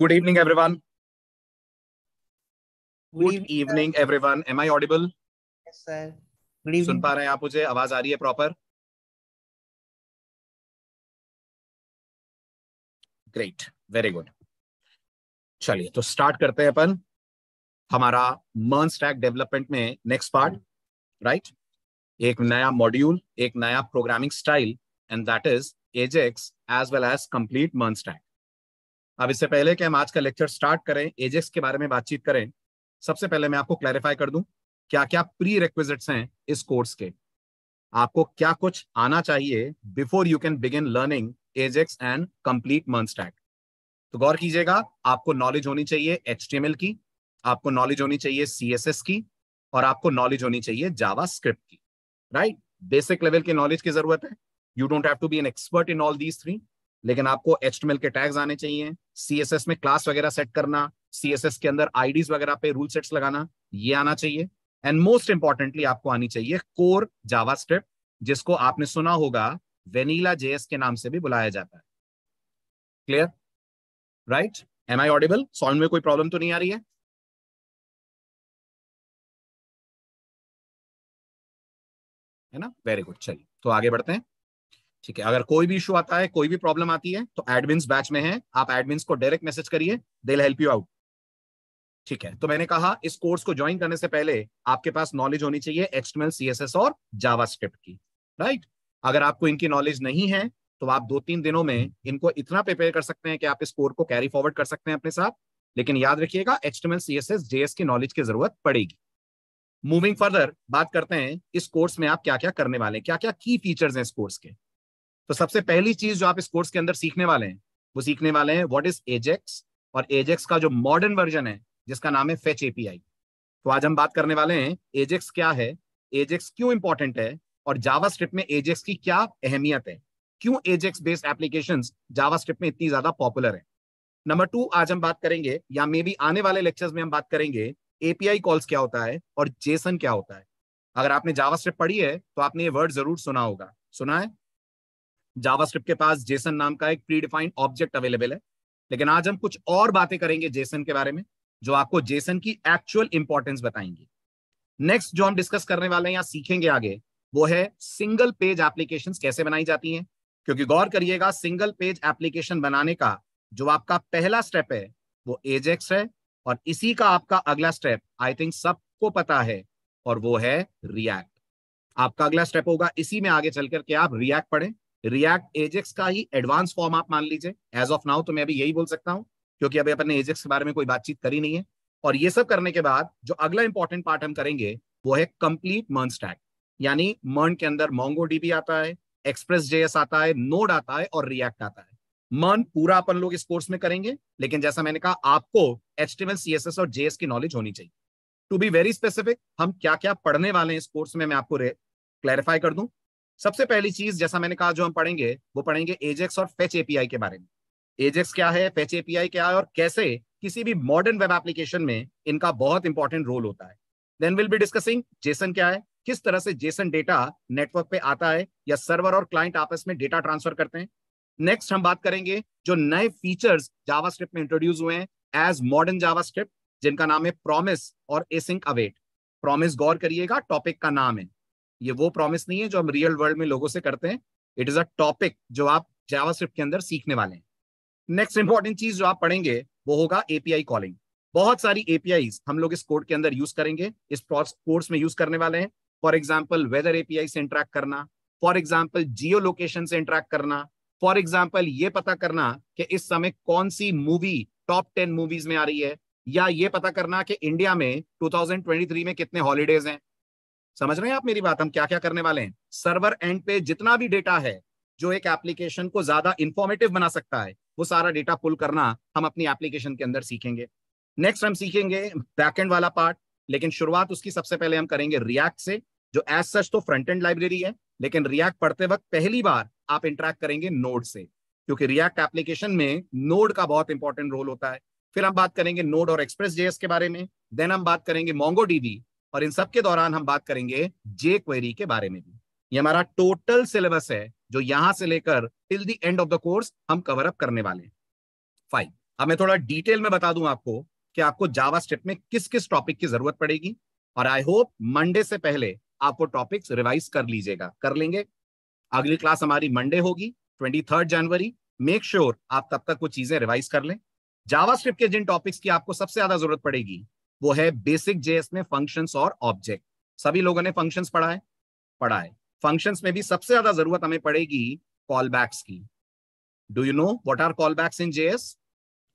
Good evening, everyone. Good evening, everyone. Am I audible? Yes, sir. Good evening. सुन पा रहे हैं आप मुझे आवाज आ रही है प्रॉपर ग्रेट वेरी गुड चलिए तो स्टार्ट करते हैं अपन हमारा मर्न स्टैक डेवलपमेंट में नेक्स्ट पार्ट राइट एक नया मॉड्यूल एक नया programming style and that is AJAX as well as complete MERN stack अब इससे पहले कि हम आज का लेक्चर स्टार्ट करें एजेक्स के बारे में बातचीत करें सबसे पहले मैं आपको क्लैरिफाई कर दूं क्या क्या प्री रिक्विजिट्स हैं इस कोर्स के आपको क्या कुछ आना चाहिए before you can begin learning AJAX and complete मन स्टैक तो गौर कीजिएगा आपको नॉलेज होनी चाहिए एच की आपको नॉलेज होनी चाहिए सी की और आपको नॉलेज होनी चाहिए जावा की राइट बेसिक लेवल के नॉलेज की जरूरत है you don't have to be an expert in all these three लेकिन आपको एच के टैग्स आने चाहिए सीएसएस में क्लास वगैरह सेट करना सीएसएस के अंदर आईडीज वगैरह पे रूल सेट्स लगाना ये आना चाहिए एंड मोस्ट इंपॉर्टेंटली आपको आनी चाहिए कोर जावा जिसको आपने सुना होगा वेनीला जेएस के नाम से भी बुलाया जाता है clear right am I audible sound में कोई प्रॉब्लम तो नहीं आ रही है है ना वेरी गुड चलिए तो आगे बढ़ते हैं ठीक है अगर कोई भी इशू आता है कोई भी प्रॉब्लम आती है तो एडमिन बैच में है आप एडमिन को डायरेक्ट मैसेज करिए देल हेल्प यू आउट ठीक है तो मैंने कहा इस कोर्स को ज्वाइन करने से पहले आपके पास नॉलेज होनी चाहिए एक्सटर्नल सीएसएस और जावा की राइट अगर आपको इनकी नॉलेज नहीं है तो आप दो तीन दिनों में इनको इतना प्रिपेयर कर सकते हैं कि आप इस कोर्स को कैरी फॉरवर्ड कर सकते हैं अपने साथ लेकिन याद रखिएगा एक्सटर्नल सीएसएस एस की नॉलेज की जरूरत पड़ेगी मूविंग फर्दर बात करते हैं इस कोर्स में आप क्या क्या करने वाले हैं क्या क्या की फीचर्स हैं इस कोर्स के तो सबसे पहली चीज जो आप इस कोर्स के अंदर सीखने वाले हैं वो सीखने वाले हैं व्हाट इज एजेक्स और एजेक्स का जो मॉडर्न वर्जन है जिसका नाम है फेच एपीआई तो आज हम बात करने वाले हैं एजेक्स क्या है एजेक्स क्यों इंपॉर्टेंट है और जावा में एजेक्स की क्या अहमियत है क्यों एजेक्स बेस्ड एप्लीकेशन जावा में इतनी ज्यादा पॉपुलर है नंबर टू आज हम बात करेंगे या मे बी आने वाले लेक्चर्स में हम बात करेंगे एपीआई कॉल्स क्या होता है और जेसन क्या होता है अगर आपने जावा पढ़ी है तो आपने ये वर्ड जरूर सुना होगा सुना है जावास्क्रिप्ट के पास जेसन नाम का एक प्रीडिफाइंड ऑब्जेक्ट अवेलेबल है लेकिन आज हम कुछ और बातें करेंगे जेसन के बारे में जो आपको जेसन की एक्चुअल इंपॉर्टेंस बताएंगे नेक्स्ट जो हम डिस्कस करने वाले हैं या सीखेंगे आगे वो है सिंगल पेज एप्लीकेशन कैसे बनाई जाती है क्योंकि गौर करिएगा सिंगल पेज एप्लीकेशन बनाने का जो आपका पहला स्टेप है वो एजेक्स है और इसी का आपका अगला स्टेप आई थिंक सबको पता है और वो है रिएक्ट आपका अगला स्टेप होगा इसी में आगे चल करके आप रिएक्ट पढ़ें रियक्ट एजेक्स का ही एडवांस फॉर्म आप मान लीजिए एज ऑफ नाउ तो मैं अभी यही बोल सकता हूँ क्योंकि अभी अपन ने एजेक्स के बारे में कोई बातचीत करी नहीं है और ये सब करने के बाद जो अगला इंपॉर्टेंट पार्ट हम करेंगे वो है कंप्लीट मर्न स्टैक यानी मर्न के अंदर मोंगो डीबी आता है एक्सप्रेस जेएस आता है नोड आता है और रिएक्ट आता है मर्न पूरा अपन लोग इस कोर्स में करेंगे लेकिन जैसा मैंने कहा आपको एच सीएसएस और जेएस की नॉलेज होनी चाहिए टू बी वेरी स्पेसिफिक हम क्या क्या पढ़ने वाले हैं इस कोर्स में मैं आपको क्लैरिफाई कर दूं सबसे पहली चीज जैसा मैंने कहा जो हम पढ़ेंगे वो पढ़ेंगे एजेक्स और फेच एपीआई के बारे में एजेक्स क्या है फेच एपीआई क्या है और कैसे किसी भी मॉडर्न वेब एप्लीकेशन में इनका बहुत इंपॉर्टेंट रोल होता है then will be discussing JSON क्या है किस तरह से जेसन डेटा नेटवर्क पे आता है या सर्वर और क्लाइंट आपस में डेटा ट्रांसफर करते हैं नेक्स्ट हम बात करेंगे जो नए फीचर्स जावास्क्रिप्ट में इंट्रोड्यूस हुए हैं एज मॉडर्न जावास्क्रिप्ट जिनका नाम है प्रोमिस और एसिंक अवेट प्रोमिस गौर करिएगा टॉपिक का नाम है ये वो प्रॉमिस नहीं है जो हम रियल वर्ल्ड में लोगों से करते हैं इट इज अ टॉपिक जो आप जावास्क्रिप्ट के अंदर सीखने वाले हैं नेक्स्ट इंपॉर्टेंट चीज जो आप पढ़ेंगे वो होगा एपीआई कॉलिंग बहुत सारी एपीआई हम लोग इस कोड के अंदर यूज करेंगे इस कोर्स में यूज करने वाले हैं फॉर एग्जाम्पल वेदर एपीआई से इंट्रैक्ट करना फॉर एग्जाम्पल जियो लोकेशन से इंट्रैक्ट करना फॉर एग्जाम्पल ये पता करना कि इस समय कौन सी मूवी टॉप टेन मूवीज में आ रही है या ये पता करना कि इंडिया में 2023 में कितने हॉलीडेज हैं समझ रहे हैं आप मेरी बात हम क्या क्या करने वाले हैं सर्वर एंड पे जितना भी डेटा है जो एक एप्लीकेशन को ज्यादा इंफॉर्मेटिव बना सकता है वो सारा डेटा पुल करना हम अपनी एप्लीकेशन के अंदर सीखेंगे नेक्स्ट हम सीखेंगे बैकएंड वाला पार्ट लेकिन शुरुआत उसकी सबसे पहले हम करेंगे रिएक्ट से जो एज सच तो फ्रंट एंड लाइब्रेरी है लेकिन रिएक्ट पढ़ते वक्त पहली बार आप इंटरेक्ट करेंगे नोड से क्योंकि रिएक्ट एप्लीकेशन में नोड का बहुत इंपॉर्टेंट रोल होता है फिर हम बात करेंगे नोड और एक्सप्रेस जेएस के बारे में देन हम बात करेंगे मोंगो डीबी और इन सब के दौरान हम बात करेंगे जे क्वेरी के बारे में भी ये हमारा टोटल सिलेबस है जो यहां से लेकर till the end of the course हम कवर अप करने वाले हैं फाइन अब मैं थोड़ा डिटेल में बता दूं आपको कि आपको जावा स्टेप में किस किस टॉपिक की जरूरत पड़ेगी और आई होप मंडे से पहले आप वो टॉपिक्स रिवाइज कर लीजिएगा कर लेंगे अगली क्लास हमारी मंडे होगी twenty third January make sure आप तब तक वो चीजें रिवाइज कर लें जावा के जिन टॉपिक्स की आपको सबसे ज्यादा जरूरत पड़ेगी वो है बेसिक जेएस में फंक्शंस और ऑब्जेक्ट सभी लोगों ने फंक्शंस पढ़ा है पढ़ा है फंक्शंस में भी सबसे ज्यादा जरूरत हमें पड़ेगी कॉल बैक्स की do you know what are callbacks in JS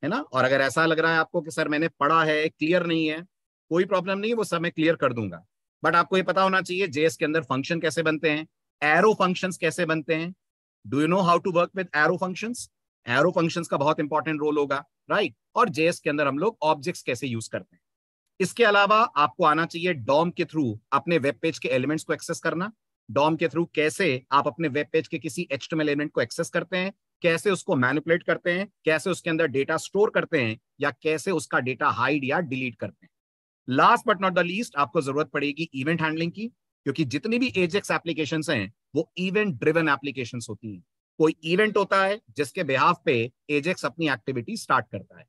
है ना और अगर ऐसा लग रहा है आपको कि सर मैंने पढ़ा है क्लियर नहीं है कोई प्रॉब्लम नहीं है वो सब मैं क्लियर कर दूंगा बट आपको ये पता होना चाहिए जेएस के अंदर फंक्शन कैसे बनते हैं एरो फंक्शंस कैसे बनते हैं do you know how to work with arrow functions arrow functions का बहुत इंपॉर्टेंट रोल होगा राइट right? और जेएस के अंदर हम लोग ऑब्जेक्ट्स कैसे यूज करते हैं इसके अलावा आपको आना चाहिए डॉम के थ्रू अपने वेब पेज के एलिमेंट्स को एक्सेस करना डॉम के थ्रू कैसे आप अपने वेब पेज के किसी एच एलिमेंट को एक्सेस करते हैं कैसे उसको मैनिपुलेट करते हैं कैसे उसके अंदर डेटा स्टोर करते हैं या कैसे उसका डेटा हाइड या डिलीट करते हैं last but not the least आपको जरूरत पड़ेगी इवेंट हैंडलिंग की क्योंकि जितनी भी एजेक्स एप्लीकेशन हैं वो इवेंट ड्रिवन एप्लीकेशन होती हैं कोई इवेंट होता है जिसके बिहाफ पे एजेक्स अपनी एक्टिविटी स्टार्ट करता है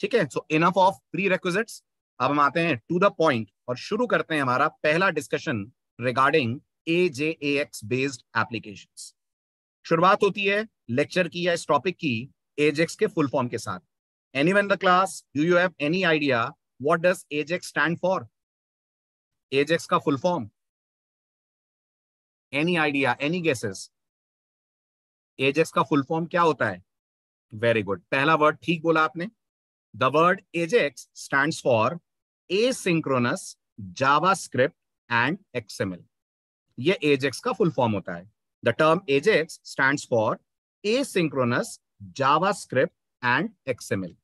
ठीक है so enough of prerequisites अब हम आते हैं टू द पॉइंट और शुरू करते हैं हमारा पहला discussion regarding AJAX based application शुरुआत होती है लेक्चर की या इस टॉपिक की एजेक्स के फुल फॉर्म के साथ anyone the class do you have any idea what does AJAX stand for AJAX का full form any idea any guesses AJAX का फुल फॉर्म क्या होता है वेरी गुड पहला वर्ड ठीक बोला आपने the word AJAX stand for asynchronous javascript and XML ये एजेक्स का फुल फॉर्म होता है the term AJAX stands for asynchronous javascript and XML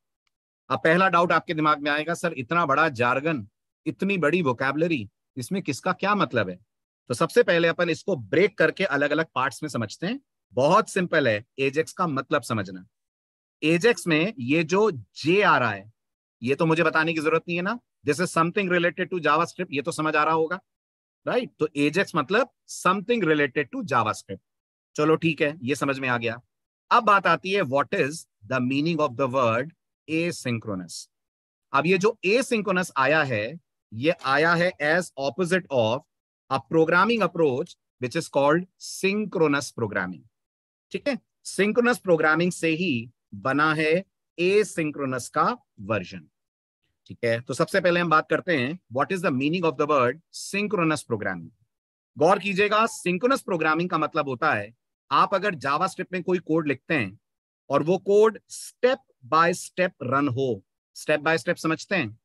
अब पहला डाउट आपके दिमाग में आएगा सर इतना बड़ा जार्गन इतनी बड़ी वोकैबलरी इसमें किसका क्या मतलब है तो सबसे पहले अपन इसको ब्रेक करके अलग अलग पार्ट्स में समझते हैं बहुत सिंपल है एजेक्स का मतलब समझना एजेक्स में ये जो जे आ रहा है ये तो मुझे बताने की जरूरत नहीं है ना this is something related to Java ये तो समझ आ रहा होगा राइट right? तो एजेक्स मतलब समथिंग रिलेटेड टू जावा चलो ठीक है ये समझ में आ गया अब बात आती है what is the meaning of the word asynchronous अब ये जो ए सिंक्रोनस आया है ये आया है as opposite of a programming approach which is called synchronous programming ठीक है सिंक्रोनस प्रोग्रामिंग से ही बना है ए सिंक्रोनस का वर्जन ठीक है तो सबसे पहले हम बात करते हैं what is the meaning of the word synchronous programming गौर कीजिएगा सिंक्रोनस प्रोग्रामिंग का मतलब होता है आप अगर जावा में कोई कोड लिखते हैं और वो code step by step run हो स्टेप बाय स्टेप समझते हैं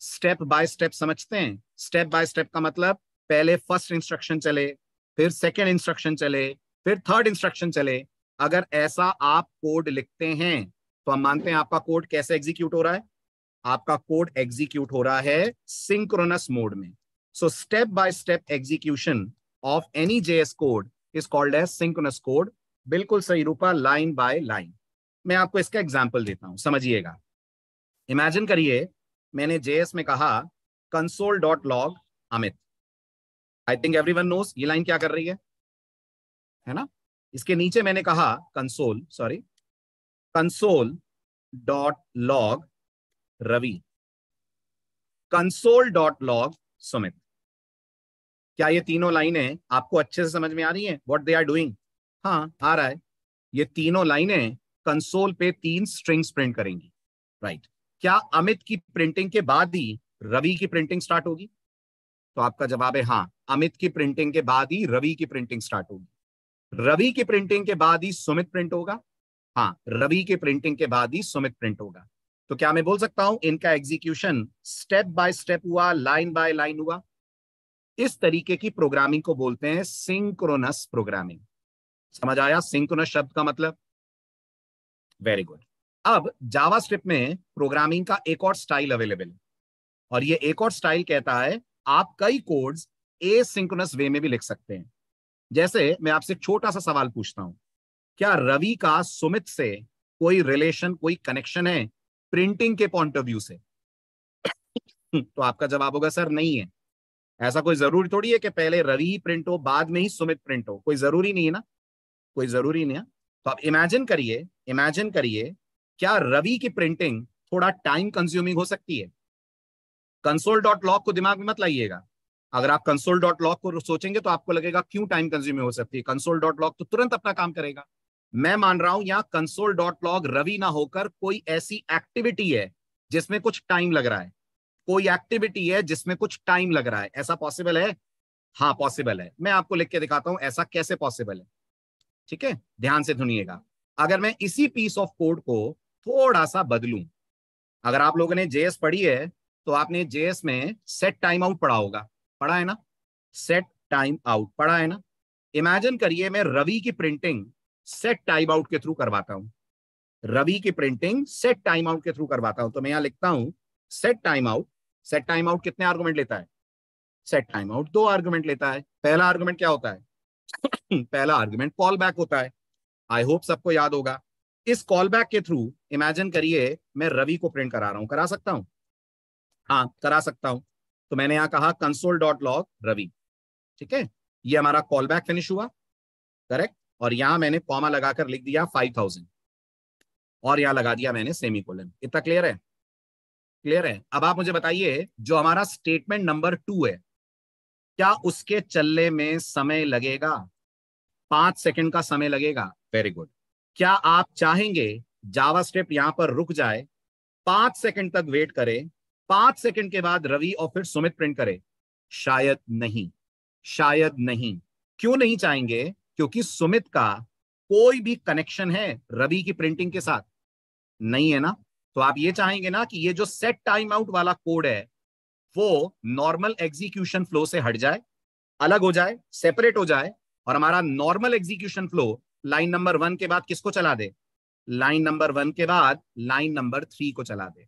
स्टेप बाय स्टेप समझते हैं स्टेप बाय स्टेप का मतलब पहले फर्स्ट इंस्ट्रक्शन चले फिर सेकेंड इंस्ट्रक्शन चले फिर थर्ड इंस्ट्रक्शन चले अगर ऐसा आप कोड लिखते हैं तो हम मानते हैं आपका कोड कैसे एग्जीक्यूट हो रहा है आपका कोड एग्जीक्यूट हो रहा है सिंक्रोनस मोड में so step by step execution of any JS code is called as synchronous code बिल्कुल सही रूपा लाइन बाय लाइन मैं आपको इसका एग्जाम्पल देता हूं समझिएगा इमेजिन करिए मैंने जेएस में कहा console dot log Amit I think everyone knows ये लाइन क्या कर रही है है ना इसके नीचे मैंने कहा console sorry console dot log Ravi console dot log Sumit क्या ये तीनों लाइनें आपको अच्छे से समझ में आ रही हैं व्हाट दे आर डूइंग हाँ आ रहा है ये तीनों लाइनें कंसोल पे तीन स्ट्रिंग्स प्रिंट करेंगी राइट right. क्या अमित की प्रिंटिंग के बाद ही रवि की प्रिंटिंग स्टार्ट होगी तो आपका जवाब है हाँ अमित की प्रिंटिंग के बाद ही रवि की प्रिंटिंग स्टार्ट होगी रवि की प्रिंटिंग के बाद ही सुमित प्रिंट होगा हाँ रवि के प्रिंटिंग के बाद ही सुमित प्रिंट होगा तो क्या मैं बोल सकता हूं इनका एग्जीक्यूशन स्टेप बाय स्टेप हुआ लाइन बाय लाइन हुआ इस तरीके की प्रोग्रामिंग को बोलते हैं सिंक्रोनस प्रोग्रामिंग समझ आया सिंक्रोनस शब्द का मतलब वेरी गुड अब जावा में प्रोग्रामिंग का एक और स्टाइल अवेलेबल है और ये एक और स्टाइल कहता है आप कई कोड्स ए सिंक्रोनस वे में भी लिख सकते हैं जैसे मैं आपसे छोटा सा सवाल पूछता हूं क्या रवि का सुमित से कोई रिलेशन कोई कनेक्शन है प्रिंटिंग के पॉइंट ऑफ व्यू से तो आपका जवाब होगा सर नहीं है ऐसा कोई जरूरी थोड़ी है कि पहले रवि प्रिंट हो बाद में ही सुमित प्रिंट हो कोई जरूरी नहीं है ना कोई जरूरी नहीं है तो आप इमेजिन करिए इमेजिन करिए क्या रवि की प्रिंटिंग थोड़ा टाइम कंज्यूमिंग हो सकती है कंसोल डॉट लॉक को दिमाग में मत लाइएगा अगर आप कंसोल डॉट लॉक को सोचेंगे तो आपको लगेगा क्यों टाइम कंज्यूमिंग हो सकती है कंसोल डॉट लॉक तो तुरंत अपना काम करेगा मैं मान रहा हूं यहाँ कंसोल डॉट लॉग रवि ना होकर कोई ऐसी एक्टिविटी है जिसमें कुछ टाइम लग रहा है कोई एक्टिविटी है जिसमें कुछ टाइम लग रहा है ऐसा पॉसिबल है हाँ पॉसिबल है मैं आपको लिख के दिखाता हूं ऐसा कैसे पॉसिबल है ठीक है ध्यान से सुनिएगा अगर मैं इसी पीस ऑफ कोड को थोड़ा सा बदलू अगर आप लोगों ने जेएस पढ़ी है तो आपने जेएस में सेट टाइम आउट पढ़ा होगा पढ़ा है ना सेट टाइम आउट पढ़ा है ना इमेजिन करिए मैं रवि की प्रिंटिंग सेट टाइम आउट के थ्रू करवाता हूं रवि की प्रिंटिंग सेट टाइम आउट के थ्रू करवाता हूं तो मैं यहां लिखता हूं set timeout set timeout कितने आर्गुमेंट लेता है सेट टाइम आउट दो आर्गुमेंट लेता है पहला आर्गुमेंट क्या होता है पहला आर्गुमेंट कॉल बैक होता है आई होप सबको याद होगा इस कॉल बैक के थ्रू इमेजिन करिए मैं रवि को प्रिंट करा रहा हूं करा सकता हूं हाँ करा सकता हूं तो मैंने यहां कहा कंसोल डॉट लॉग रवि ठीक है ये हमारा कॉल बैक फिनिश हुआ करेक्ट और यहां मैंने कॉमा लगाकर लिख दिया फाइव थाउजेंड और यहां लगा दिया मैंने सेमी कोलन इतना क्लियर है क्लियर है अब आप मुझे बताइए जो हमारा स्टेटमेंट नंबर टू है क्या उसके चलने में समय लगेगा पांच सेकंड का समय लगेगा वेरी गुड क्या आप चाहेंगे जावा स्टेप यहां पर रुक जाए पांच सेकंड तक वेट करे पांच सेकंड के बाद रवि और फिर सुमित प्रिंट करे शायद नहीं शायद नहीं क्यों नहीं चाहेंगे क्योंकि सुमित का कोई भी कनेक्शन है रवि की प्रिंटिंग के साथ नहीं है ना तो आप ये चाहेंगे ना कि ये जो सेट टाइम आउट वाला कोड है वो नॉर्मल एग्जीक्यूशन फ्लो से हट जाए अलग हो जाए सेपरेट हो जाए और हमारा normal execution flow line number one के बाद किसको चला दे लाइन नंबर वन के बाद लाइन नंबर थ्री को चला दे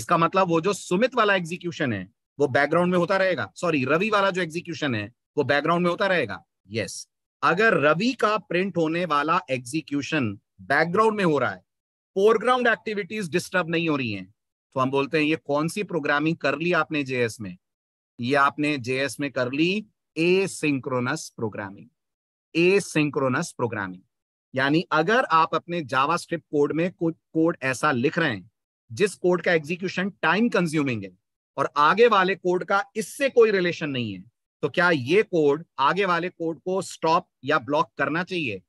इसका मतलब वो जो सुमित वाला एग्जीक्यूशन है वो बैकग्राउंड में होता रहेगा सॉरी रवि वाला जो एग्जीक्यूशन है वो बैकग्राउंड में होता रहेगा यस अगर रवि का प्रिंट होने वाला एग्जीक्यूशन बैकग्राउंड में हो रहा है फोरग्राउंड एक्टिविटीज डिस्टर्ब नहीं हो रही हैं तो हम बोलते हैं ये कौन सी प्रोग्रामिंग कर ली आपने जेएस में ये आपने जेएस में कर ली asynchronous programming asynchronous programming यानी अगर आप अपने जावा कोड में कुछ कोड ऐसा लिख रहे हैं जिस कोड का एग्जीक्यूशन टाइम कंज्यूमिंग है और आगे वाले कोड का इससे कोई रिलेशन नहीं है तो क्या ये कोड आगे वाले कोड को स्टॉप या ब्लॉक करना चाहिए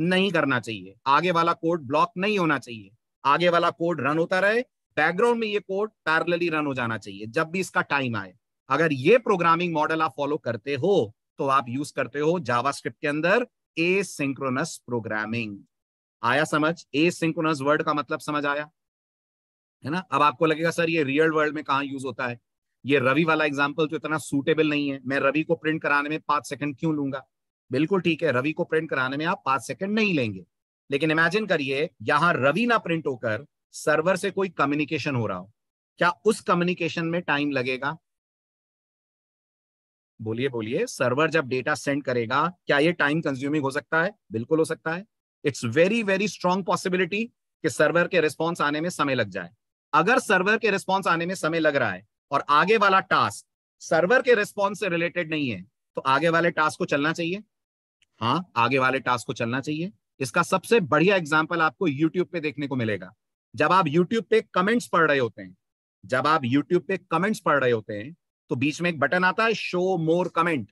नहीं करना चाहिए आगे वाला कोड ब्लॉक नहीं होना चाहिए आगे वाला कोड रन होता रहे बैकग्राउंड में ये कोड पैरेलली रन हो जाना चाहिए जब भी इसका टाइम आए अगर ये प्रोग्रामिंग मॉडल आप फॉलो करते हो तो आप यूज करते हो जावास्क्रिप्ट के अंदर ए सिंक्रोनस प्रोग्रामिंग आया समझ ए वर्ड का मतलब समझ आया है ना अब आपको लगेगा सर ये रियल वर्ल्ड में कहा यूज होता है ये रवि वाला एग्जाम्पल तो इतना सूटेबल नहीं है मैं रवि को प्रिंट कराने में पांच सेकंड क्यों लूंगा बिल्कुल ठीक है रवि को प्रिंट कराने में आप पांच सेकंड नहीं लेंगे लेकिन इमेजिन करिए यहां रवि ना प्रिंट होकर सर्वर से कोई कम्युनिकेशन हो रहा हो क्या उस कम्युनिकेशन में टाइम लगेगा बोलिए बोलिए सर्वर जब डेटा सेंड करेगा क्या ये टाइम कंज्यूमिंग हो सकता है बिल्कुल हो सकता है it's very very strong possibility कि सर्वर के रिस्पॉन्स आने में समय लग जाए अगर सर्वर के रिस्पॉन्स आने में समय लग रहा है और आगे वाला टास्क सर्वर के रिस्पॉन्स से रिलेटेड नहीं है तो आगे वाले टास्क को चलना चाहिए हाँ आगे वाले टास्क को चलना चाहिए इसका सबसे बढ़िया एग्जाम्पल आपको यूट्यूब पे देखने को मिलेगा जब आप यूट्यूब पे कमेंट्स पढ़ रहे होते हैं जब आप यूट्यूब पे कमेंट्स पढ़ रहे होते हैं तो बीच में एक बटन आता है शो मोर कमेंट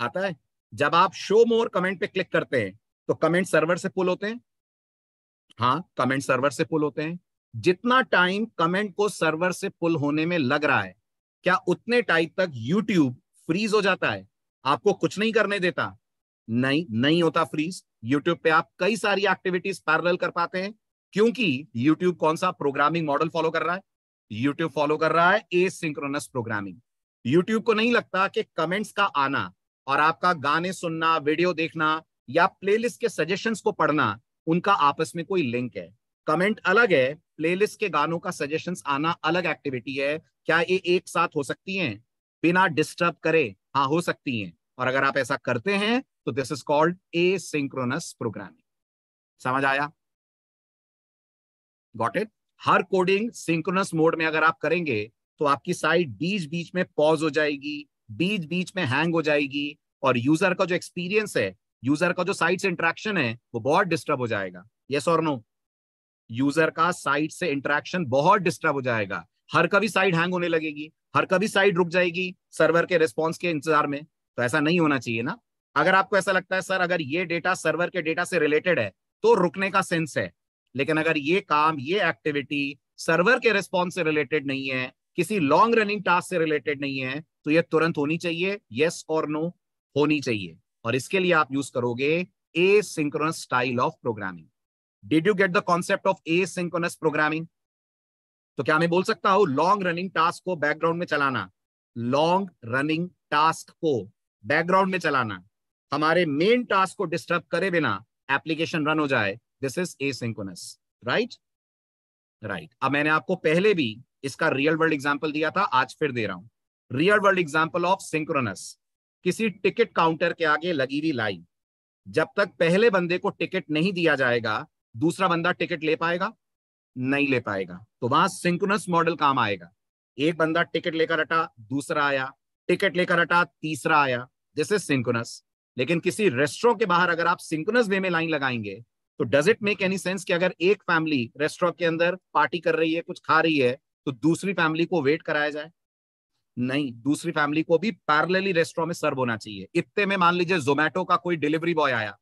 आता है जब आप शो मोर कमेंट पे क्लिक करते हैं तो कमेंट सर्वर से पुल होते हैं हाँ कमेंट सर्वर से पुल होते हैं जितना टाइम कमेंट को सर्वर से पुल होने में लग रहा है क्या उतने टाइम तक यूट्यूब फ्रीज हो जाता है आपको कुछ नहीं करने देता नहीं नहीं होता फ्रीज यूट्यूब पे आप कई सारी एक्टिविटीज पैरल कर पाते हैं क्योंकि यूट्यूब कौन सा प्रोग्रामिंग मॉडल फॉलो कर रहा है यूट्यूब फॉलो कर रहा है ए सिंक्रोनस प्रोग्रामिंग यूट्यूब को नहीं लगता कि कमेंट्स का आना और आपका गाने सुनना वीडियो देखना या प्लेलिस्ट के सजेशंस को पढ़ना उनका आपस में कोई लिंक है कमेंट अलग है प्लेलिस्ट के गानों का सजेशन आना अलग एक्टिविटी है क्या ये एक साथ हो सकती है बिना डिस्टर्ब करे हाँ हो सकती है और अगर आप ऐसा करते हैं तो this is called asynchronous programming समझ आया गॉट इट हर कोडिंग सिंक्रोनस मोड में अगर आप करेंगे तो आपकी साइट बीच बीच में पॉज हो जाएगी बीच बीच में हैंग हो जाएगी और यूजर का जो एक्सपीरियंस है यूजर का जो साइट से इंट्रैक्शन है वो बहुत डिस्टर्ब हो जाएगा यस और नो यूजर का साइट से इंटरेक्शन बहुत डिस्टर्ब हो जाएगा हर कभी साइट हैंग होने लगेगी हर कभी साइट रुक जाएगी सर्वर के रिस्पॉन्स के इंतजार में तो ऐसा नहीं होना चाहिए ना अगर आपको ऐसा लगता है सर अगर ये डेटा सर्वर के डेटा से रिलेटेड है तो रुकने का सेंस है लेकिन अगर ये काम ये एक्टिविटी सर्वर के रिस्पॉन्स से रिलेटेड नहीं है किसी लॉन्ग रनिंग टास्क से रिलेटेड नहीं है तो ये तुरंत होनी चाहिए यस और नो होनी चाहिए और इसके लिए आप यूज करोगे asynchronous style of programming did you get the concept of asynchronous programming तो क्या मैं बोल सकता हूं लॉन्ग रनिंग टास्क को बैकग्राउंड में चलाना लॉन्ग रनिंग टास्क को बैकग्राउंड में चलाना हमारे मेन टास्क को डिस्टर्ब करे बिना एप्लीकेशन रन हो जाए this is asynchronous right right अब मैंने आपको पहले भी इसका रियल वर्ल्ड एग्जाम्पल दिया था आज फिर दे रहा हूं real world example of synchronous किसी टिकट काउंटर के आगे लगी हुई लाइन जब तक पहले बंदे को टिकट नहीं दिया जाएगा दूसरा बंदा टिकट ले पाएगा नहीं ले पाएगा तो वहां सिंकुनस मॉडल काम आएगा एक बंदा टिकट लेकर हटा दूसरा आया टिकट लेकर हटा तीसरा आया दिस इज सिंकुनस लेकिन किसी रेस्टोरों के बाहर अगर आप सिंकुनस वे में लाइन लगाएंगे तो does it make any sense कि अगर एक फैमिली रेस्टोरेंट के अंदर पार्टी कर रही है कुछ खा रही है तो दूसरी फैमिली को वेट कराया जाए नहीं दूसरी फैमिली को भी पैरेलली रेस्टोर में सर्व होना चाहिए इतने में मान लीजिए जोमेटो का कोई डिलीवरी बॉय आया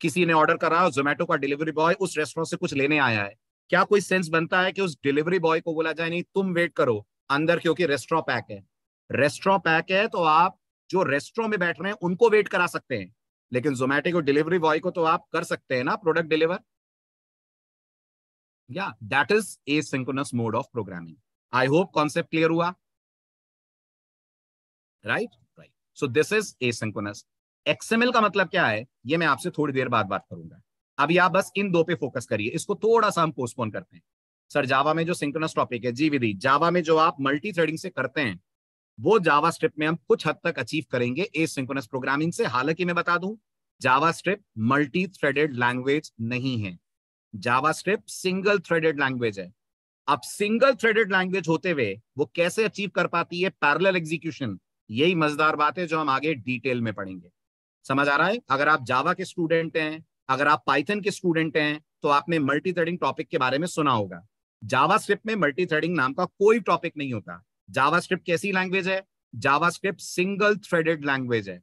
किसी ने ऑर्डर करा जोमेटो का डिलीवरी बॉय उस रेस्टोरेंट से कुछ लेने आया है क्या कोई सेंस बनता है कि उस डिलीवरी बॉय को बोला जाए नहीं तुम वेट करो अंदर क्योंकि रेस्टोरेंट पैक है रेस्टोरेंट पैक है तो आप जो रेस्टोरेंट में बैठ रहे हैं उनको वेट करा सकते हैं लेकिन जोमेटो को डिलीवरी बॉय को तो आप कर सकते हैं ना प्रोडक्ट डिलीवर या that is asynchronous mode of programming I hope concept clear हुआ right right so this is asynchronous XML का मतलब क्या है ये मैं आपसे थोड़ी देर बाद बात करूंगा अभी आप बस इन दो पे फोकस करिए इसको थोड़ा सा हम पोस्टपोन करते हैं सर जावा में जो सिंक्रोनस टॉपिक है जी विधि जावा में जो आप मल्टी थ्रेडिंग से करते हैं वो जावा स्ट्रिप में हम कुछ हद तक अचीव करेंगे ए सिंक्रोनस प्रोग्रामिंग से हालांकि मैं बता दूं JavaScript multi threaded language नहीं है JavaScript single threaded language है अब सिंगल थ्रेडेड लैंग्वेज होते हुए वो कैसे अचीव कर पाती है पैरल एग्जीक्यूशन यही मजेदार बात है जो हम आगे डिटेल में पढ़ेंगे समझ आ रहा है अगर आप जावा के स्टूडेंट हैं अगर आप पाइथन के स्टूडेंट हैं तो आपने मल्टी थ्रेडिंग टॉपिक के बारे में सुना होगा जावा में मल्टी थ्रेडिंग नाम का कोई टॉपिक नहीं होता जावा कैसी लैंग्वेज है जावा सिंगल थ्रेडेड लैंग्वेज है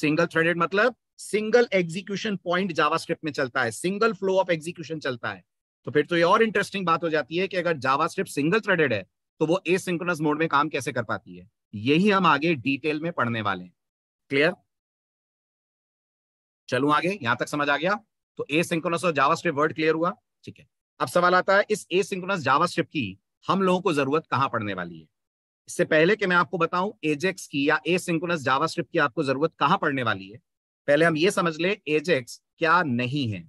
सिंगल थ्रेडेड मतलब सिंगल एग्जीक्यूशन पॉइंट जावा में चलता है सिंगल फ्लो ऑफ एग्जीक्यूशन चलता है तो फिर तो ये और इंटरेस्टिंग बात हो जाती है कि अगर जावा सिंगल थ्रेडेड है तो वो ए मोड में काम कैसे कर पाती है यही हम आगे डिटेल में पढ़ने वाले हैं क्लियर चलू आगे यहां तक समझ आ गया तो ए सिंकोनस और जावा वर्ड क्लियर हुआ ठीक है अब सवाल आता है इस ए सिंकोनस जावा की हम लोगों को जरूरत कहां पड़ने वाली है इससे पहले कि मैं आपको बताऊं एजेक्स की या ए सिंकोनस जावा की आपको जरूरत कहां पड़ने वाली है पहले हम ये समझ ले एजेक्स क्या नहीं है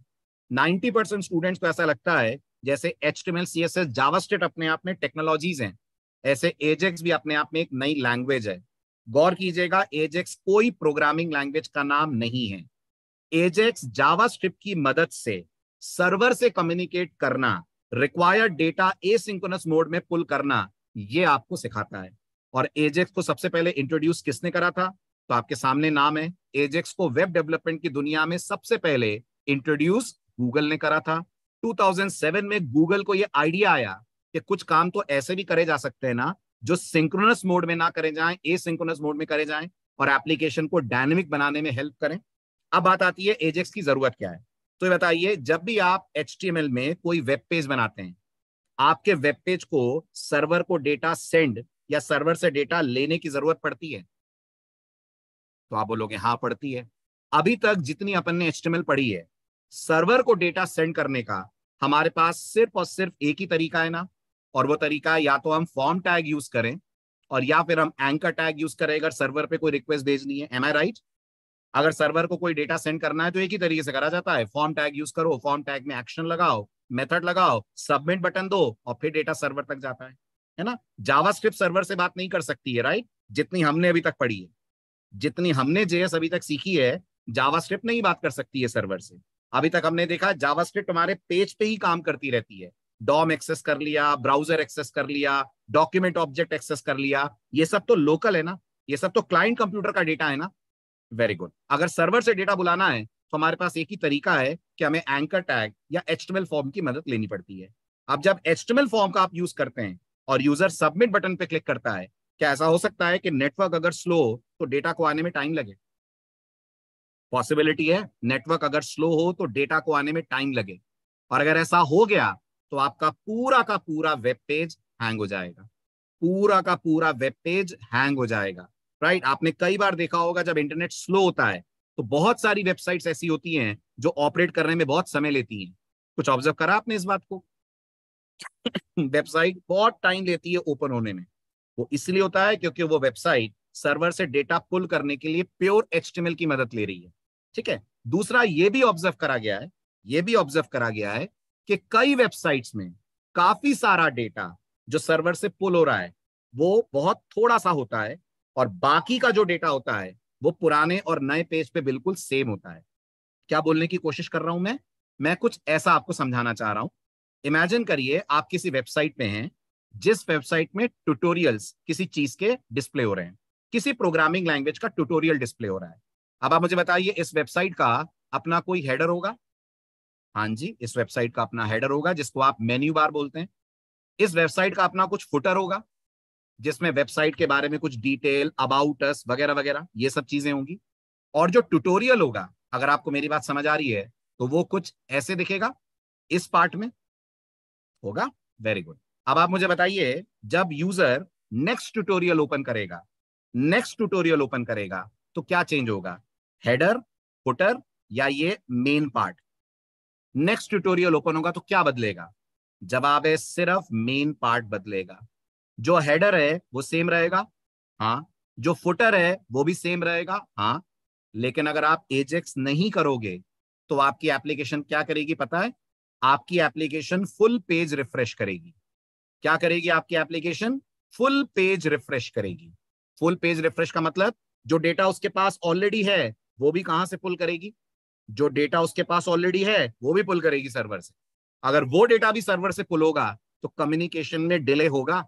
90 परसेंट स्टूडेंट्स को ऐसा लगता है जैसे H T M L C S S अपने आप में टेक्नोलॉजीज है ऐसे एजेक्स भी अपने आप में एक नई लैंग्वेज है गौर कीजिएगा एजेक्स कोई प्रोग्रामिंग लैंग्वेज का नाम नहीं है एजेक्स जावास्क्रिप्ट की मदद से सर्वर से कम्युनिकेट करना रिक्वायर्ड डेटा एसिंक्रोनस मोड में पुल करना ये आपको सिखाता है और एजेक्स को सबसे पहले इंट्रोड्यूस किसने करा था तो आपके सामने नाम है एजेक्स को वेब डेवलपमेंट की दुनिया में सबसे पहले इंट्रोड्यूस गूगल ने करा था 2007 में गूगल को ये आइडिया आया कि कुछ काम तो ऐसे भी करे जा सकते हैं ना जो सिंक्रोनस मोड में ना करे जाए ए मोड में करे जाए और एप्लीकेशन को डायनेमिक बनाने में हेल्प करें अब बात आती है एजेक्स की जरूरत क्या है तो बताइए जब भी आप एच में कोई वेब पेज बनाते हैं आपके वेब पेज को सर्वर को डेटा सेंड या सर्वर से डेटा लेने की जरूरत पड़ती है तो आप बोलोगे हाँ पड़ती है अभी तक जितनी अपन ने एच पढ़ी है सर्वर को डेटा सेंड करने का हमारे पास सिर्फ और सिर्फ एक ही तरीका है ना और वो तरीका या तो हम फॉर्म टैग यूज करें और या फिर हम एंकर टैग यूज करें अगर सर्वर पे कोई रिक्वेस्ट भेजनी है एम आई राइट अगर सर्वर को कोई डेटा सेंड करना है तो एक ही तरीके से करा जाता है फॉर्म टैग यूज करो फॉर्म टैग में एक्शन लगाओ मेथड लगाओ सबमिट बटन दो और फिर डेटा सर्वर तक जाता है है ना जावा सर्वर से बात नहीं कर सकती है राइट जितनी हमने अभी तक पढ़ी है जितनी हमने जेएस अभी तक सीखी है जावा नहीं बात कर सकती है सर्वर से अभी तक हमने देखा जावा हमारे पेज पे ही काम करती रहती है डॉम एक्सेस कर लिया ब्राउजर एक्सेस कर लिया डॉक्यूमेंट ऑब्जेक्ट एक्सेस कर लिया ये सब तो लोकल है ना ये सब तो क्लाइंट कंप्यूटर का डेटा है ना वेरी गुड अगर सर्वर से डेटा बुलाना है तो हमारे पास एक ही तरीका है कि हमें एंकर टैग या एच फॉर्म की मदद लेनी पड़ती है अब जब एच फॉर्म का आप यूज करते हैं और यूजर सबमिट बटन पे क्लिक करता है क्या ऐसा हो सकता है कि नेटवर्क अगर स्लो तो डेटा को आने में टाइम लगे पॉसिबिलिटी है नेटवर्क अगर स्लो हो तो डेटा को आने में टाइम लगे और अगर ऐसा हो गया तो आपका पूरा का पूरा वेब पेज हैंग हो जाएगा पूरा का पूरा वेब पेज हैंग हो जाएगा राइट right? आपने कई बार देखा होगा जब इंटरनेट स्लो होता है तो बहुत सारी वेबसाइट्स ऐसी होती हैं जो ऑपरेट करने में बहुत समय लेती हैं कुछ ऑब्जर्व करा आपने इस बात को वेबसाइट बहुत टाइम लेती है ओपन होने में वो इसलिए होता है क्योंकि वो वेबसाइट सर्वर से डेटा पुल करने के लिए प्योर एच की मदद ले रही है ठीक है दूसरा ये भी ऑब्जर्व करा गया है ये भी ऑब्जर्व करा गया है कि कई वेबसाइट्स में काफी सारा डेटा जो सर्वर से पुल हो रहा है वो बहुत थोड़ा सा होता है और बाकी का जो डेटा होता है वो पुराने और नए पेज पे बिल्कुल सेम होता है क्या बोलने की कोशिश कर रहा हूं मैं मैं कुछ ऐसा आपको समझाना चाह रहा हूं इमेजिन करिए आप किसी वेबसाइट पे हैं जिस वेबसाइट में ट्यूटोरियल्स किसी चीज के डिस्प्ले हो रहे हैं किसी प्रोग्रामिंग लैंग्वेज का ट्यूटोरियल डिस्प्ले हो रहा है अब आप मुझे बताइए इस वेबसाइट का अपना कोई हेडर होगा हाँ जी इस वेबसाइट का अपना हेडर होगा जिसको आप मेन्यू बार बोलते हैं इस वेबसाइट का अपना कुछ फुटर होगा जिसमें वेबसाइट के बारे में कुछ डिटेल अबाउट अस वगैरह वगैरह ये सब चीजें होंगी और जो ट्यूटोरियल होगा अगर आपको मेरी बात समझ आ रही है तो वो कुछ ऐसे दिखेगा इस पार्ट में होगा वेरी गुड अब आप मुझे बताइए जब यूजर नेक्स्ट ट्यूटोरियल ओपन करेगा नेक्स्ट ट्यूटोरियल ओपन करेगा तो क्या चेंज होगा हेडर फुटर या ये main part next tutorial open होगा तो क्या बदलेगा जवाब है सिर्फ मेन पार्ट बदलेगा जो हेडर है वो सेम रहेगा हाँ जो फुटर है वो भी सेम रहेगा हाँ लेकिन अगर आप एजेक्स नहीं करोगे तो आपकी एप्लीकेशन क्या करेगी पता है आपकी एप्लीकेशन फुल पेज रिफ्रेश करेगी क्या करेगी आपकी एप्लीकेशन फुल पेज रिफ्रेश करेगी फुल पेज रिफ्रेश का मतलब जो डेटा उसके पास ऑलरेडी है वो भी कहां से पुल करेगी जो डेटा उसके पास ऑलरेडी है वो भी पुल करेगी सर्वर से अगर वो डेटा भी सर्वर से पुल होगा तो कम्युनिकेशन में डिले होगा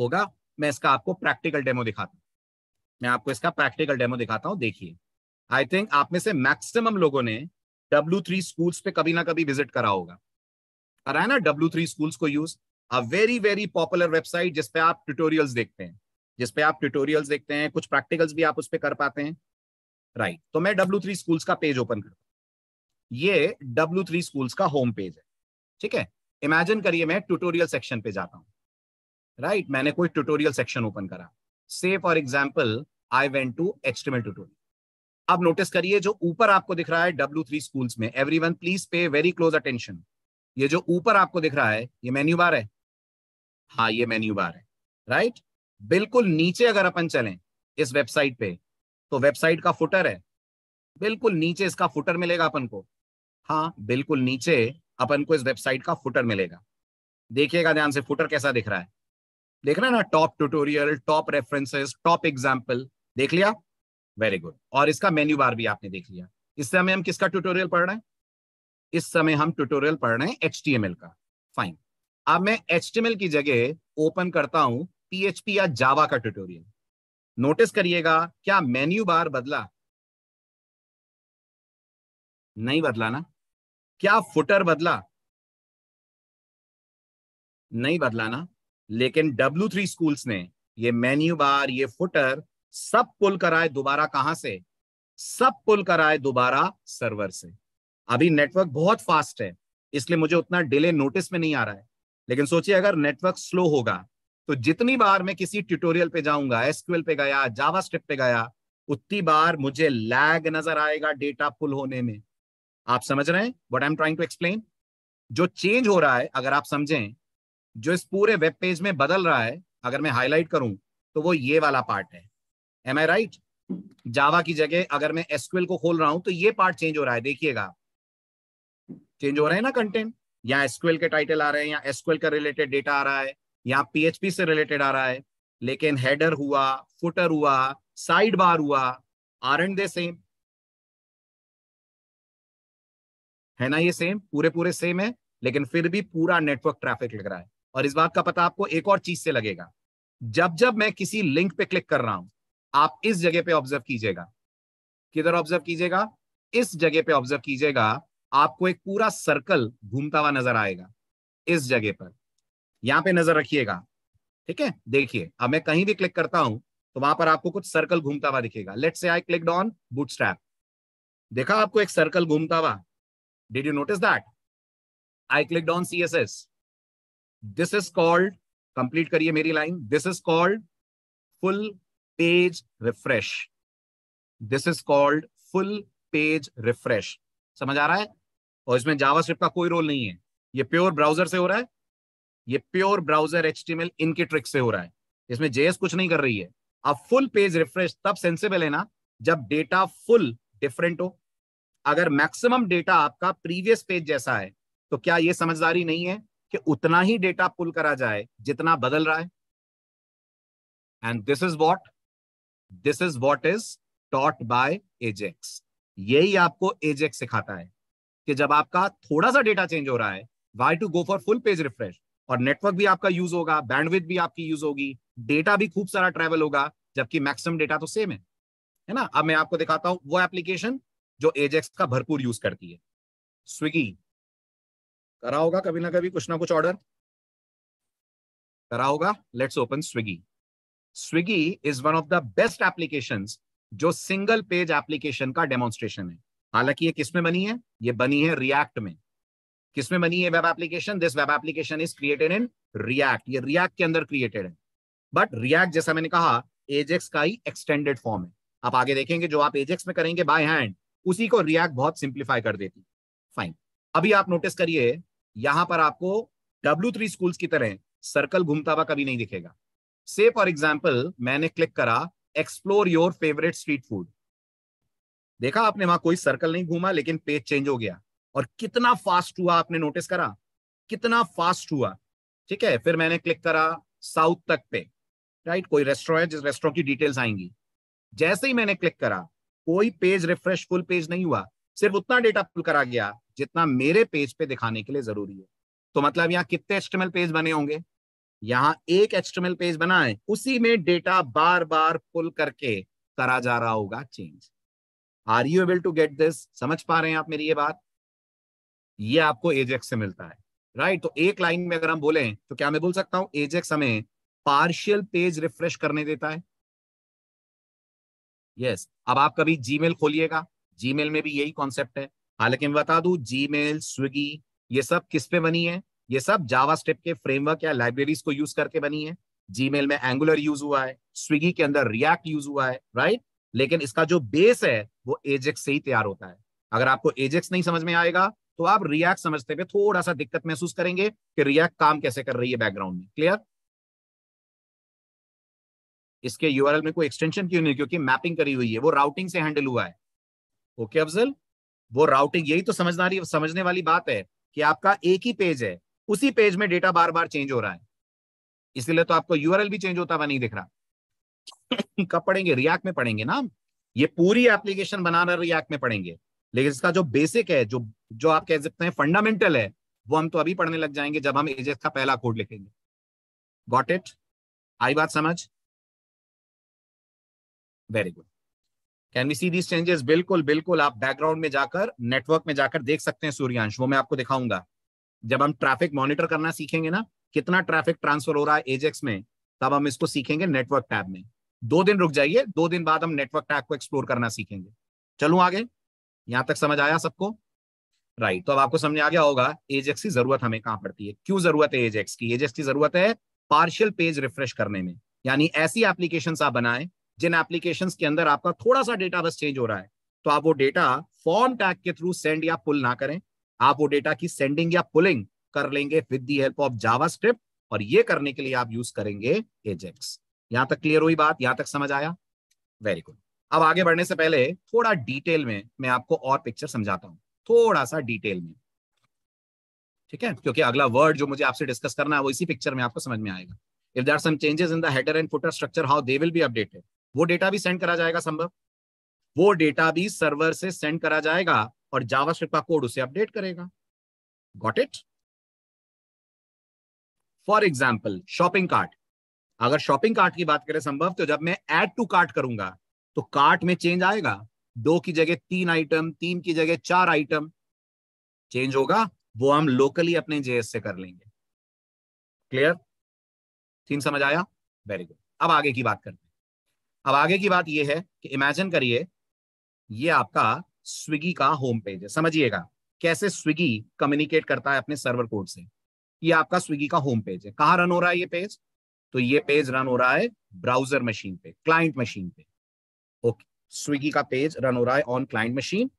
होगा मैं इसका आपको प्रैक्टिकल डेमो दिखाता हूँ मैं आपको इसका प्रैक्टिकल डेमो दिखाता हूँ देखिए आई थिंक आप में से मैक्सिमम लोगों ने डब्ल्यू थ्री स्कूल्स पे कभी ना कभी विजिट करा होगा करा है ना डब्ल्यू थ्री स्कूल्स को use a very very popular website जिसपे आप ट्यूटोरियल्स देखते हैं जिसपे आप ट्यूटोरियल्स देखते हैं कुछ प्रैक्टिकल्स भी आप उस पर कर पाते हैं राइट right. तो मैं डब्ल्यू थ्री स्कूल्स का पेज ओपन करता हूँ ये डब्ल्यू थ्री स्कूल्स का होम पेज है ठीक है इमेजिन करिए मैं ट्यूटोरियल सेक्शन पे जाता हूँ राइट right? मैंने कोई ट्यूटोरियल सेक्शन ओपन करा से for example I went to HTML tutorial अब नोटिस करिए जो ऊपर आपको दिख रहा है डब्ल्यू थ्री स्कूल में everyone please pay very close attention ये जो ऊपर आपको दिख रहा है ये मेन्यू बार है हाँ ये मेन्यू बार है राइट right? बिल्कुल नीचे अगर अपन चलें इस वेबसाइट पे तो वेबसाइट का फुटर है बिल्कुल नीचे इसका फुटर मिलेगा अपन को हाँ बिल्कुल नीचे अपन को इस वेबसाइट का फुटर मिलेगा देखिएगा ध्यान से फुटर कैसा दिख रहा है देख रहे ना top tutorial top references top example देख लिया वेरी गुड और इसका मेन्यू बार भी आपने देख लिया इस समय हम किसका ट्यूटोरियल पढ़ रहे हैं इस समय हम ट्यूटोरियल पढ़ रहे हैं एच का फाइन अब मैं एच की जगह ओपन करता हूं पी या जावा का ट्यूटोरियल नोटिस करिएगा क्या मेन्यू बार बदला नहीं बदला ना क्या फुटर बदला नहीं बदला ना लेकिन डब्ल्यू थ्री स्कूल्स ने ये मेन्यू बार ये फुटर सब पुल कराए दोबारा कहां से सब पुल कराए दोबारा सर्वर से अभी नेटवर्क बहुत फास्ट है इसलिए मुझे उतना डिले नोटिस में नहीं आ रहा है लेकिन सोचिए अगर नेटवर्क स्लो होगा तो जितनी बार मैं किसी ट्यूटोरियल पे जाऊंगा एसक्यूएल पे गया जावा पे गया उतनी बार मुझे लैग नजर आएगा डेटा पुल होने में आप समझ रहे हैं what I am trying to explain जो चेंज हो रहा है अगर आप समझें जो इस पूरे वेब पेज में बदल रहा है अगर मैं हाईलाइट करूं तो वो ये वाला पार्ट है एम आई राइट जावा की जगह अगर मैं एसक्यूएल को खोल रहा हूं तो ये पार्ट चेंज हो रहा है देखिएगा चेंज हो रहा है ना कंटेंट यहाँ एसक्यूएल के टाइटल आ रहे हैं यहाँ एसक्यूएल का रिलेटेड डेटा आ रहा है यहाँ पीएचपी से रिलेटेड आ रहा है लेकिन हेडर हुआ फुटर हुआ साइड बार हुआ आर एंड दे सेम है ना ये सेम पूरे पूरे सेम है लेकिन फिर भी पूरा नेटवर्क ट्रैफिक लग रहा है और इस बात का पता आपको एक और चीज से लगेगा जब जब मैं किसी लिंक पे क्लिक कर रहा हूं आप इस जगह पे ऑब्जर्व कीजिएगा किधर ऑब्जर्व कीजिएगा इस जगह पे ऑब्जर्व कीजिएगा आपको एक पूरा सर्कल घूमता हुआ नजर आएगा इस जगह पर यहाँ पे नजर रखिएगा ठीक है देखिए अब मैं कहीं भी क्लिक करता हूं तो वहां पर आपको कुछ सर्कल घूमता हुआ दिखेगा लेट से आई क्लिक ऑन बुट देखा आपको एक सर्कल घूमता हुआ did you notice that I click on see this is called complete करिए मेरी लाइन this is called full page refresh this is called full page refresh समझ आ रहा है और इसमें जावास्क्रिप्ट का कोई रोल नहीं है ये प्योर ब्राउजर से हो रहा है ये प्योर ब्राउजर एचटीएमएल इनके ट्रिक से हो रहा है इसमें जेएस कुछ नहीं कर रही है अब फुल पेज रिफ्रेश तब सेंसिबल है ना जब डेटा फुल डिफरेंट हो अगर मैक्सिमम डेटा आपका प्रीवियस पेज जैसा है तो क्या ये समझदारी नहीं है कि उतना ही डेटा पुल करा जाए जितना बदल रहा है and this is what this is what is taught by AJAX यही आपको एजेक्स सिखाता है कि जब आपका थोड़ा सा डेटा चेंज हो रहा है why to go for full page refresh और नेटवर्क भी आपका यूज होगा बैंडविथ भी आपकी यूज होगी डेटा भी खूब सारा ट्रेवल होगा जबकि मैक्सिमम डेटा तो सेम है है ना अब मैं आपको दिखाता हूं वो एप्लीकेशन जो एजेक्स का भरपूर यूज करती है स्विगी करा होगा कभी ना कभी कुछ ना कुछ ऑर्डर करा होगा let's open Swiggy Swiggy is one of the best application जो सिंगल पेज एप्लीकेशन का डेमोन्स्ट्रेशन है हालांकि ये किसमें बनी है ये बनी है रिएक्ट में किसमें बनी है web application this web application is created in React ये रिएक्ट के अंदर क्रिएटेड है बट रिएक्ट जैसा मैंने कहा एजेक्स का ही एक्सटेंडेड फॉर्म है आप आगे देखेंगे जो आप एजेक्स में करेंगे बाय हैंड उसी को रिएक्ट बहुत सिंप्लीफाई कर देती फाइन अभी आप नोटिस करिए यहां पर आपको डब्ल्यू थ्री स्कूल की तरह सर्कल घूमता हुआ कभी नहीं दिखेगा से फॉर एग्जाम्पल मैंने क्लिक करा explore your favourite street food देखा आपने वहां कोई सर्कल नहीं घूमा लेकिन पेज चेंज हो गया और कितना फास्ट हुआ आपने नोटिस करा कितना फास्ट हुआ ठीक है फिर मैंने क्लिक करा साउथ तक पे राइट कोई रेस्टोरेंट है जिस रेस्टोरेंट की डिटेल्स आएंगी जैसे ही मैंने क्लिक करा कोई पेज रिफ्रेश फुल पेज नहीं हुआ सिर्फ उतना डेटा पुल करा गया जितना मेरे पेज पे दिखाने के लिए जरूरी है तो मतलब यहाँ कितने एक्सटर्मल पेज बने होंगे यहाँ एक एक्सटर्मल पेज बना है उसी में डेटा बार बार पुल करके करा जा रहा होगा change are you able to get this समझ पा रहे हैं आप मेरी ये बात ये आपको एजेक्स से मिलता है राइट right? तो एक लाइन में अगर हम बोले तो क्या मैं बोल सकता हूं एजेक्स हमें पार्शियल पेज रिफ्रेश करने देता है यस yes. अब आप कभी जीमेल खोलिएगा जीमेल में भी यही कॉन्सेप्ट है हालांकि मैं बता दू जी मेल स्विगी ये सब किस पे बनी है ये सब जावा स्टेप के फ्रेमवर्क या लाइब्रेरीज को यूज करके बनी है मेल में एंगुलर यूज हुआ है स्विगी के अंदर रियक्ट यूज हुआ है राइट लेकिन इसका जो बेस है वो एजेक्स से ही तैयार होता है अगर आपको एजेक्स नहीं समझ में आएगा तो आप रियक्ट समझते हुए थोड़ा सा दिक्कत महसूस करेंगे कि रिएक्ट काम कैसे कर रही है बैकग्राउंड में क्लियर इसके यूआरएल में कोई एक्सटेंशन क्यों नहीं क्योंकि मैपिंग करी हुई है वो राउटिंग से हैंडल हुआ है ओके अफजल वो राउटिंग यही तो समझना रही समझने वाली बात है कि आपका एक ही पेज है उसी पेज में डेटा बार बार चेंज हो रहा है इसलिए तो आपको यूआरएल भी चेंज होता हुआ नहीं दिख रहा कब पढ़ेंगे रियाक में पढ़ेंगे ना ये पूरी एप्लीकेशन बनाना रियाक में पढ़ेंगे लेकिन इसका जो बेसिक है जो जो आप कह सकते हैं फंडामेंटल है वो हम तो अभी पढ़ने लग जाएंगे जब हम एजेस का पहला कोड लिखेंगे गॉट इट आई बात समझ very good can we see these changes बिल्कुल बिल्कुल आप बैकग्राउंड में जाकर नेटवर्क में जाकर देख सकते हैं सूर्यांश वो मैं आपको दिखाऊंगा जब हम ट्रैफिक मॉनिटर करना सीखेंगे ना कितना ट्रैफिक ट्रांसफर हो रहा है एजेक्स में तब हम इसको सीखेंगे नेटवर्क टैब में दो दिन रुक जाइए दो दिन बाद हम नेटवर्क टैब को एक्सप्लोर करना सीखेंगे चलो आगे यहाँ तक समझ आया सबको राइट तो अब आपको समझ आ गया होगा एजेक्स की जरूरत हमें कहाँ पड़ती है क्यों जरूरत है एजेक्स की एजेक्स की जरूरत है पार्शियल पेज रिफ्रेश करने में यानी ऐसी एप्लीकेशन आप बनाए जिन एप्लीकेशन के अंदर आपका थोड़ा सा डेटा बस चेंज हो रहा है तो आप वो डेटा फॉर्म टैग के थ्रू सेंड या पुल ना करें आप वो डेटा की सेंडिंग या पुलिंग कर लेंगे with the help of Java और ये करने के लिए आप यूज करेंगे एजेक्स यहां तक क्लियर हुई बात यहां तक समझ आया वेरी गुड अब आगे बढ़ने से पहले थोड़ा डिटेल में मैं आपको और पिक्चर समझाता हूँ थोड़ा सा डिटेल में ठीक है क्योंकि अगला वर्ड जो मुझे आपसे डिस्कस करना है वो इसी पिक्चर में आपको समझ में आएगा if there are some changes in the header and footer structure how they वो डेटा भी सेंड करा जाएगा संभव वो डेटा भी सर्वर से सेंड करा जाएगा और जावास्क्रिप्ट का कोड उसे अपडेट करेगा got it for example shopping cart अगर शॉपिंग कार्ट की बात करें संभव तो जब मैं एड टू कार्ट करूंगा तो कार्ट में चेंज आएगा दो की जगह तीन आइटम तीन की जगह चार आइटम चेंज होगा वो हम लोकली अपने जेएस से कर लेंगे क्लियर थीम समझ आया वेरी गुड अब आगे की बात करते हैं अब आगे की बात यह है कि इमेजिन करिए ये आपका स्विगी का होम पेज है समझिएगा कैसे स्विगी कम्युनिकेट करता है अपने सर्वर कोड से ये आपका स्विगी का होम पेज है कहाँ रन हो रहा है ये पेज तो ये पेज रन हो रहा है ब्राउजर मशीन पे क्लाइंट मशीन पे ओके स्विगी का पेज रन हो रहा है on client machine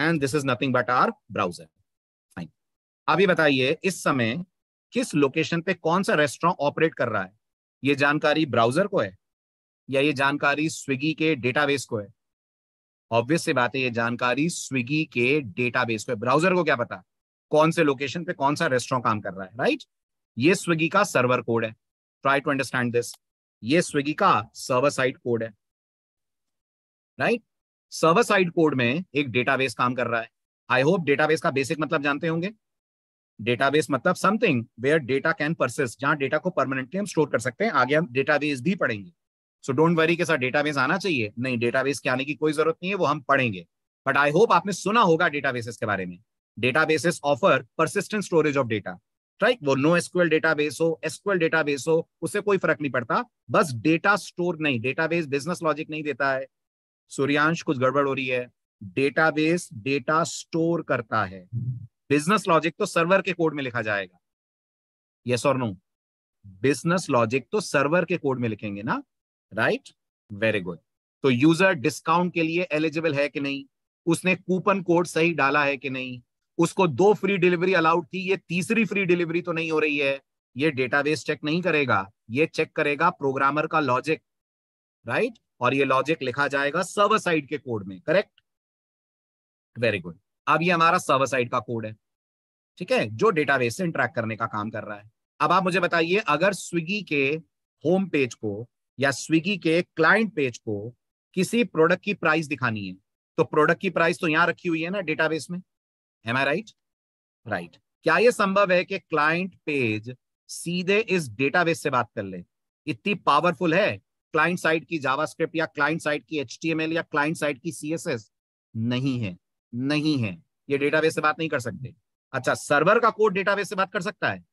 and this is nothing but our browser fine अभी बताइए इस समय किस लोकेशन पे कौन सा रेस्टोरेंट ऑपरेट कर रहा है ये जानकारी ब्राउजर को है या ये जानकारी स्विगी के डेटाबेस को है ऑब्वियस सी बात है ये जानकारी स्विगी के डेटाबेस को है ब्राउजर को क्या पता कौन से लोकेशन पे कौन सा रेस्टोरेंट काम कर रहा है राइट ये स्विगी का सर्वर कोड है ट्राई टू अंडरस्टैंड दिस ये स्विगी का सर्वर साइड कोड है राइट सर्वर साइड कोड में एक डेटाबेस काम कर रहा है आई होप डेटाबेस का बेसिक मतलब जानते होंगे डेटाबेस मतलब something where data can persist जहां डेटा को परमानेंटली हम स्टोर कर सकते हैं आगे हम डेटाबेस भी पढ़ेंगे सो डोंट वरी के साथ डेटाबेस आना चाहिए नहीं डेटाबेस के आने की कोई जरूरत नहीं है वो हम पढ़ेंगे बट आई होप आपने सुना होगा डेटाबेसेस के बारे में databases offer persistent storage of data right वो नो एसक्यूएल डेटाबेस हो एसक्यूएल डेटाबेस हो उससे कोई फर्क नहीं पड़ता बस डेटा स्टोर नहीं डेटाबेस बिजनेस लॉजिक नहीं देता है सूर्यांश कुछ गड़बड़ हो रही है डेटाबेस डेटा स्टोर करता है बिजनेस लॉजिक तो सर्वर के कोड में लिखा जाएगा यस और नो बिजनेस लॉजिक तो सर्वर के कोड में लिखेंगे ना राइट वेरी गुड तो यूजर डिस्काउंट के लिए एलिजिबल है कि नहीं उसने कूपन कोड सही डाला है कि नहीं उसको दो फ्री डिलीवरी अलाउड थी ये तीसरी फ्री डिलीवरी तो नहीं हो रही है ये डेटाबेस चेक नहीं करेगा ये चेक करेगा प्रोग्रामर का लॉजिक राइट और ये लॉजिक लिखा जाएगा सर्वर साइड के कोड में करेक्ट वेरी गुड अब ये हमारा सर्वर साइड का कोड है ठीक है जो डेटाबेस से इंट्रैक्ट करने का काम कर रहा है अब आप मुझे बताइए अगर स्विगी के होम पेज को या स्विगी के क्लाइंट पेज को किसी प्रोडक्ट की प्राइस दिखानी है तो प्रोडक्ट की प्राइस तो यहां रखी हुई है ना डेटाबेस में एम आई राइट राइट क्या यह संभव है कि क्लाइंट पेज सीधे इस डेटाबेस से बात कर ले इतनी पावरफुल है क्लाइंट साइड की जावास्क्रिप्ट या क्लाइंट साइड की एच या क्लाइंट साइड की सीएसएस नहीं है नहीं है ये डेटाबेस से बात नहीं कर सकते अच्छा सर्वर का कोड डेटाबेस से बात कर सकता है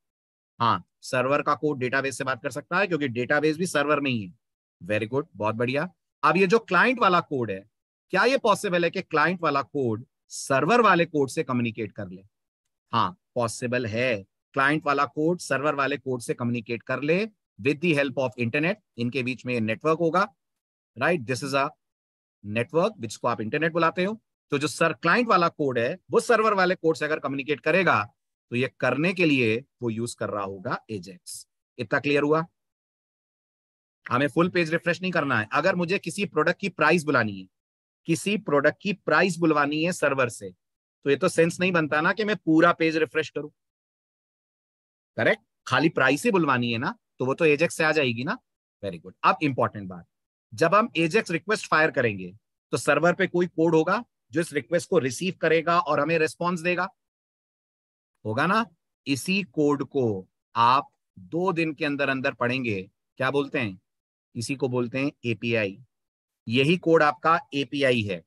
हाँ सर्वर का कोड डेटाबेस से बात कर सकता है क्योंकि डेटाबेस भी सर्वर में ही है वेरी गुड बहुत बढ़िया अब ये जो क्लाइंट वाला कोड है क्या ये पॉसिबल है कि क्लाइंट वाला कोड सर्वर वाले कोड से कम्युनिकेट कर ले हाँ पॉसिबल है क्लाइंट वाला कोड सर्वर वाले कोड से कम्युनिकेट कर ले with the help of internet इनके बीच में नेटवर्क होगा right this is a network जिसको आप इंटरनेट बुलाते हो तो जो सर क्लाइंट वाला कोड है वो सर्वर वाले कोड से अगर कम्युनिकेट करेगा तो ये करने के लिए वो यूज कर रहा होगा एजेक्स इतना क्लियर हुआ हमें फुल पेज रिफ्रेश नहीं करना है अगर मुझे किसी प्रोडक्ट की प्राइस बुलानी है किसी प्रोडक्ट की प्राइस बुलवानी है सर्वर से तो ये तो सेंस नहीं बनता ना कि मैं पूरा पेज रिफ्रेश करूं करेक्ट खाली प्राइस ही बुलवानी है ना तो वो तो एजेक्स से आ जाएगी ना वेरी गुड अब इंपॉर्टेंट बात जब हम एजेक्स रिक्वेस्ट फायर करेंगे तो सर्वर पे कोई कोड होगा जो इस रिक्वेस्ट को रिसीव करेगा और हमें रिस्पॉन्स देगा होगा ना इसी कोड को आप दो दिन के अंदर अंदर पढ़ेंगे क्या बोलते हैं इसी को बोलते हैं एपीआई यही कोड आपका एपीआई है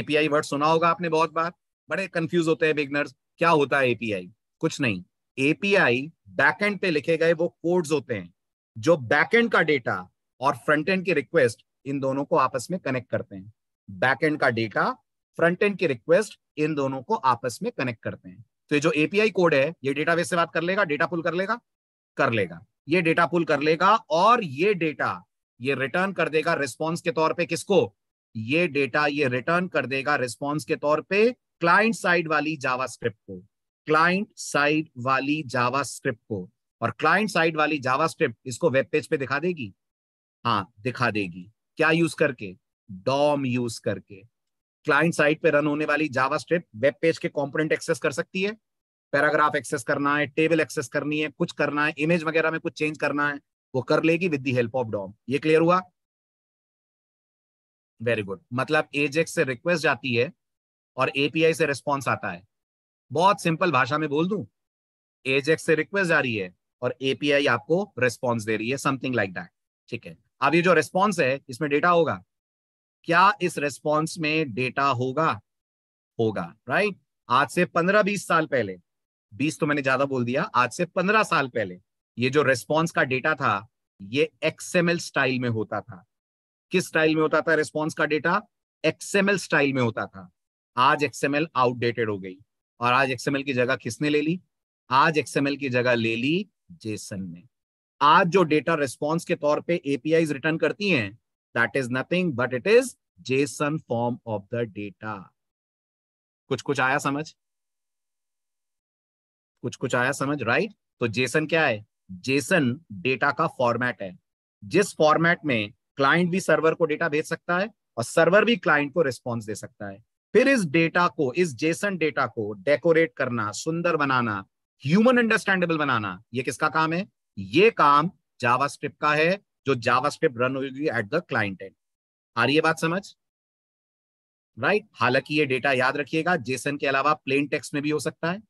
एपीआई वर्ड सुना होगा आपने बहुत बार बड़े कंफ्यूज होते हैं बिगनर्स क्या होता है एपीआई कुछ नहीं एपीआई बैकएंड पे लिखे गए वो कोड्स होते हैं जो बैकएंड का डेटा और फ्रंट एंड की रिक्वेस्ट इन दोनों को आपस में कनेक्ट करते हैं बैकएंड का डेटा फ्रंट एंड की रिक्वेस्ट इन दोनों को आपस में कनेक्ट करते हैं तो ये जो एपीआई कोड है ये डेटाबेस से बात कर लेगा डेटा पुल कर लेगा कर लेगा ये डेटा पुल कर लेगा और ये डेटा ये रिटर्न कर देगा रिस्पॉन्स के तौर पे किसको ये डेटा ये रिटर्न कर देगा रिस्पॉन्स के तौर पे क्लाइंट साइड वाली जावा को क्लाइंट साइड वाली जावा को और क्लाइंट साइड वाली जावा इसको वेब पेज पे दिखा देगी हाँ दिखा देगी क्या यूज करके डॉम यूज करके क्लाइंट साइट पे रन होने वाली जावा स्ट्रिप वेब पेज के कॉम्पोनेंट एक्सेस कर सकती है पैराग्राफ एक्सेस करना है टेबल एक्सेस करनी है कुछ करना है इमेज वगैरह में कुछ चेंज करना है वो कर लेगी with the help of DOM ये क्लियर हुआ वेरी गुड मतलब एजेक्स से रिक्वेस्ट जाती है और एपीआई से रिस्पॉन्स आता है बहुत सिंपल भाषा में बोल दू एजेक्स से रिक्वेस्ट जा रही है और एपीआई आपको रिस्पॉन्स दे रही है समथिंग लाइक दैट ठीक है अब ये जो रिस्पॉन्स है इसमें डेटा होगा क्या इस रेस्पॉन्स में डेटा होगा होगा राइट आज से पंद्रह बीस साल पहले बीस तो मैंने ज्यादा बोल दिया आज से पंद्रह साल पहले ये जो रेस्पॉन्स का डेटा था ये एक्सएमएल स्टाइल में होता था किस स्टाइल में होता था रेस्पॉन्स का डेटा एक्सएमएल स्टाइल में होता था आज एक्सएमएल आउटडेटेड हो गई और आज एक्सएमएल की जगह किसने ले ली आज एक्सएमएल की जगह ले ली जेसन ने आज जो डेटा रेस्पॉन्स के तौर पे एपीआई रिटर्न करती हैं that is nothing but it is json form of the data कुछ कुछ आया समझ कुछ कुछ आया समझ राइट right? तो जेसन क्या है जेसन डेटा का फॉर्मेट है जिस फॉर्मेट में क्लाइंट भी सर्वर को डेटा भेज सकता है और सर्वर भी क्लाइंट को रिस्पॉन्स दे सकता है फिर इस डेटा को इस जेसन डेटा को डेकोरेट करना सुंदर बनाना ह्यूमन अंडरस्टैंडेबल बनाना ये किसका काम है ये काम जावास्क्रिप्ट का है जो जावा स्क्रिप्ट रन होगी एट द क्लाइंट एंड आ रही है बात समझ राइट right? हालांकि ये डेटा याद रखिएगा जेसन के अलावा प्लेन टेक्स्ट में भी हो सकता है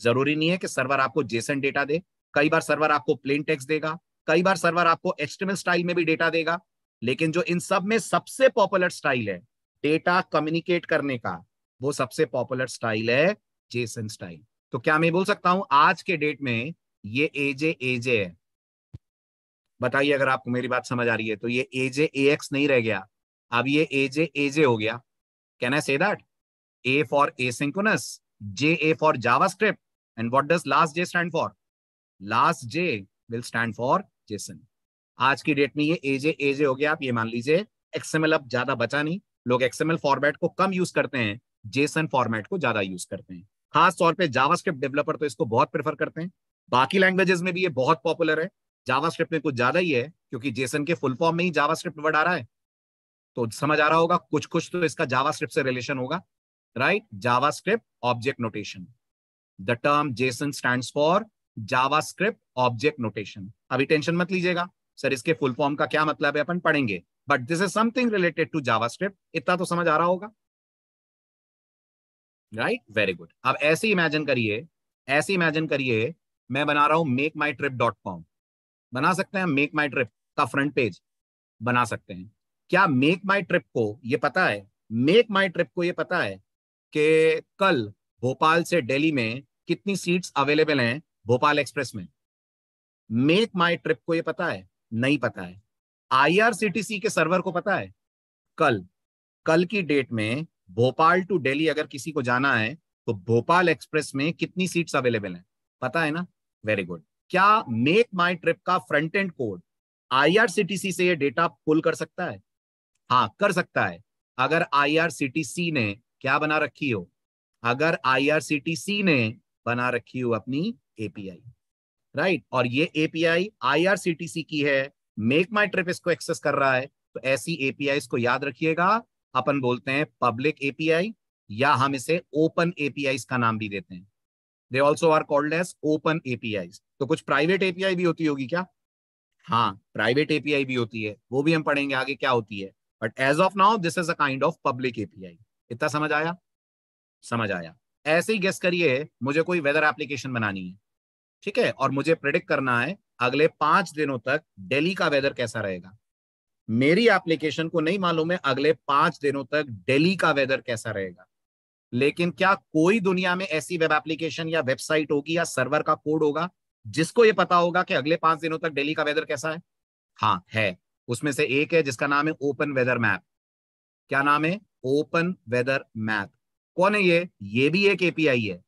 जरूरी नहीं है कि सर्वर आपको जेसन डेटा दे कई बार सर्वर आपको प्लेन टेक्स्ट देगा कई बार सर्वर आपको एक्सटर्नल स्टाइल में भी डेटा देगा लेकिन जो इन सब में सबसे पॉपुलर स्टाइल है डेटा कम्युनिकेट करने का वो सबसे पॉपुलर स्टाइल है जेसन स्टाइल तो क्या मैं बोल सकता हूं आज के डेट में ये एजे एजे है बताइए अगर आपको मेरी बात समझ आ रही है तो ये ए जे ए एक्स नहीं रह गया अब ये ए जे ए जे हो गया can I say that A for asynchronous J A for JavaScript and what does last J stand for last J will stand for JSON आज की डेट में ये ए जे ए जे हो गया आप ये मान लीजिए एक्सएमएल अब ज्यादा बचा नहीं लोग एक्सएमएल फॉर्मेट को कम यूज करते हैं जेसन फॉर्मेट को ज्यादा यूज करते हैं खास तौर पे जावास्क्रिप्ट डेवलपर तो इसको बहुत प्रेफर करते हैं बाकी लैंग्वेजेस में भी ये बहुत पॉपुलर है जावास्क्रिप्ट में कुछ ज्यादा ही है क्योंकि जेसन के फुल फॉर्म में ही जावास्क्रिप्ट वर्ड आ रहा है तो समझ आ रहा होगा कुछ कुछ तो इसका जावास्क्रिप्ट से रिलेशन होगा right JavaScript object notation the term JSON stand for JavaScript object notation अभी टेंशन मत लीजिएगा सर इसके फुल फॉर्म का क्या मतलब है अपन पढ़ेंगे but this is something related to JavaScript इतना तो समझ आ रहा होगा राइट वेरी गुड अब ऐसे इमेजिन करिए ऐसे इमेजिन करिए मैं बना रहा हूं MakeMyTrip dot com बना सकते हैं मेक माई ट्रिप का फ्रंट पेज बना सकते हैं क्या मेक माई ट्रिप को ये पता है मेक माई ट्रिप को ये पता है कि कल भोपाल से दिल्ली में कितनी सीट्स अवेलेबल हैं भोपाल एक्सप्रेस में मेक माई ट्रिप को ये पता है नहीं पता है आईआरसीटीसी के सर्वर को पता है कल कल की डेट में भोपाल टू दिल्ली अगर किसी को जाना है तो भोपाल एक्सप्रेस में कितनी सीट्स अवेलेबल हैं पता है ना वेरी गुड क्या मेक माई ट्रिप का फ्रंट एंड कोड आईआरसीटीसी से ये डेटा पुल कर सकता है हाँ कर सकता है अगर आईआरसीटीसी ने क्या बना रखी हो अगर आईआरसीटीसी ने बना रखी हो अपनी एपीआई राइट और ये एपीआई आईआरसीटीसी की है मेक माई ट्रिप इसको एक्सेस कर रहा है तो ऐसी एपीआई को याद रखिएगा अपन बोलते हैं पब्लिक एपीआई या हम इसे ओपन एपीआई का नाम भी देते हैं they also are called as open API तो कुछ प्राइवेट एपीआई भी होती होगी क्या हाँ प्राइवेट एपीआई भी होती है वो भी हम पढ़ेंगे आगे क्या होती है but as of now this is a kind of public API इतना समझ आया समझ आया ऐसे ही गेस करिए मुझे कोई वेदर एप्लीकेशन बनानी है ठीक है और मुझे प्रिडिक्ट करना है अगले पांच दिनों तक दिल्ली का वेदर कैसा रहेगा मेरी एप्लीकेशन को नहीं मालूम है अगले पांच दिनों तक दिल्ली का वेदर कैसा रहेगा लेकिन क्या कोई दुनिया में ऐसी वेब एप्लीकेशन या वेबसाइट होगी या सर्वर का कोड होगा जिसको ये पता होगा कि अगले पांच दिनों तक दिल्ली का वेदर कैसा है हाँ है उसमें से एक है जिसका नाम है ओपन वेदर मैप क्या नाम है ओपन वेदर मैप कौन है ये ये भी एक एपीआई है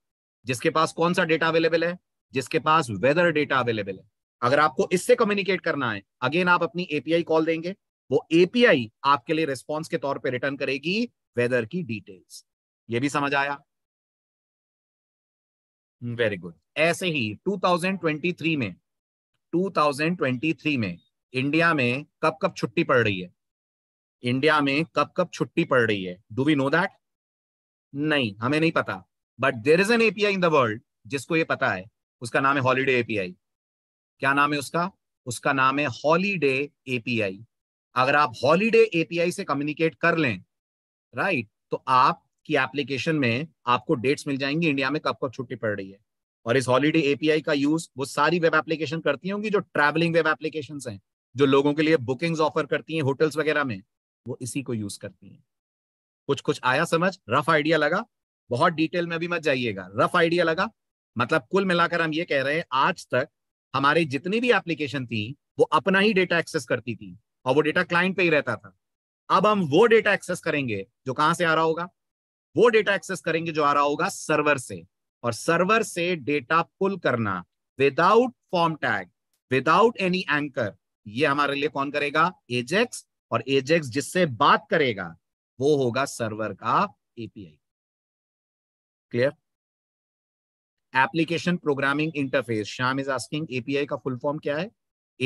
जिसके पास कौन सा डेटा अवेलेबल है जिसके पास वेदर डेटा अवेलेबल है अगर आपको इससे कम्युनिकेट करना है अगेन आप अपनी एपीआई कॉल देंगे वो एपीआई आपके लिए रिस्पॉन्स के तौर पर रिटर्न करेगी वेदर की डिटेल्स ये भी समझ आया वेरी गुड ऐसे ही 2023 में 2023 में इंडिया में कब कब छुट्टी पड़ रही है इंडिया में कब कब छुट्टी पड़ रही है डू वी नो दैट नहीं हमें नहीं पता but there is an API in the world जिसको ये पता है उसका नाम है हॉलीडे एपीआई क्या नाम है उसका उसका नाम है हॉलीडे एपीआई अगर आप हॉलीडे एपीआई से कम्युनिकेट कर लें राइट तो आप की एप्लीकेशन में आपको डेट्स मिल जाएंगी इंडिया में कब कब छुट्टी पड़ रही है और इस हॉलीडे एपीआई का यूज वो सारी वेब एप्लीकेशन करती होंगी जो ट्रैवलिंग वेब एप्लीकेशन हैं जो लोगों के लिए बुकिंग्स ऑफर करती हैं होटल्स वगैरह में वो इसी को यूज करती हैं कुछ कुछ आया समझ रफ आइडिया लगा बहुत डिटेल में भी मत जाइएगा रफ आइडिया लगा मतलब कुल मिलाकर हम ये कह रहे हैं आज तक हमारी जितनी भी एप्लीकेशन थी वो अपना ही डेटा एक्सेस करती थी और वो डेटा क्लाइंट पे ही रहता था अब हम वो डेटा एक्सेस करेंगे जो कहां से आ रहा होगा वो डेटा एक्सेस करेंगे जो आ रहा होगा सर्वर से और सर्वर से डेटा पुल करना without form tag without any anchor ये हमारे लिए कौन करेगा एजेक्स और एजेक्स जिससे बात करेगा वो होगा सर्वर का API clear application programming interface Shyam is asking API का फुल फॉर्म क्या है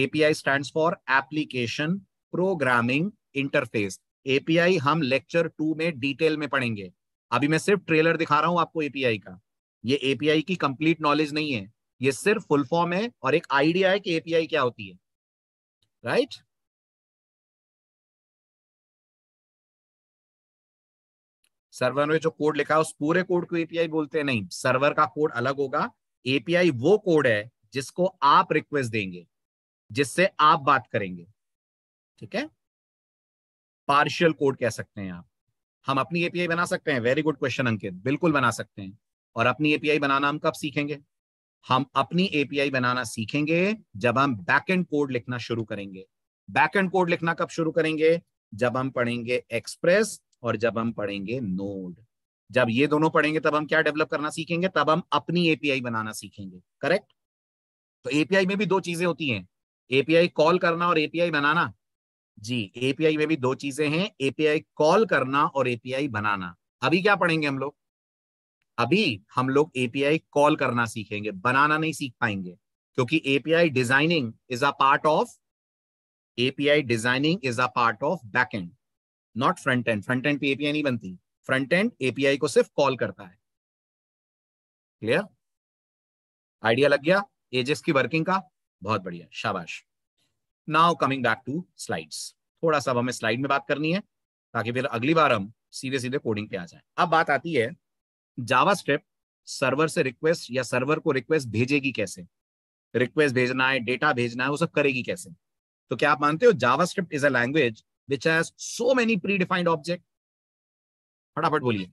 API stand for application programming interface API हम लेक्चर टू में डिटेल में पढ़ेंगे अभी मैं सिर्फ ट्रेलर दिखा रहा हूँ आपको एपीआई का ये एपीआई की कंप्लीट नॉलेज नहीं है ये सिर्फ फुल फॉर्म है और एक आइडिया है कि एपीआई क्या होती है राइट right? सर्वर में जो कोड लिखा है उस पूरे कोड को एपीआई बोलते हैं नहीं सर्वर का कोड अलग होगा एपीआई वो कोड है जिसको आप रिक्वेस्ट देंगे जिससे आप बात करेंगे ठीक है पार्शियल कोड कह सकते हैं आप हम अपनी एपीआई बना सकते हैं वेरी गुड क्वेश्चन अंकित बिल्कुल बना सकते हैं और अपनी एपीआई बनाना हम कब सीखेंगे हम अपनी एपीआई बनाना सीखेंगे जब हम बैक एंड कोड लिखना शुरू करेंगे बैक एंड कोड लिखना कब शुरू करेंगे जब हम पढ़ेंगे एक्सप्रेस और जब हम पढ़ेंगे नोड जब ये दोनों पढ़ेंगे तब हम क्या डेवलप करना सीखेंगे तब हम अपनी एपीआई बनाना सीखेंगे करेक्ट तो एपीआई में भी दो चीजें होती हैं एपीआई कॉल करना और एपीआई बनाना जी एपीआई में भी दो चीजें हैं एपीआई कॉल करना और एपीआई बनाना अभी क्या पढ़ेंगे हम लोग अभी हम लोग एपीआई कॉल करना सीखेंगे बनाना नहीं सीख पाएंगे क्योंकि API designing is a part of API designing is a part of back end not front end front end पे एपीआई नहीं बनती फ्रंट एंड एपीआई को सिर्फ कॉल करता है क्लियर आइडिया लग गया एजेस की वर्किंग का बहुत बढ़िया शाबाश now coming back to slides थोड़ा सा हमें स्लाइड में बात करनी है ताकि फिर अगली बार हम सीधे सीधे कोडिंग पे आ जाए अब बात आती है जावा स्क्रिप्ट सर्वर से रिक्वेस्ट या सर्वर को रिक्वेस्ट भेजेगी कैसे रिक्वेस्ट भेजना है डेटा भेजना है वो सब करेगी कैसे तो क्या आप मानते हो JavaScript is a language which has so many predefined object फटाफट बोलिए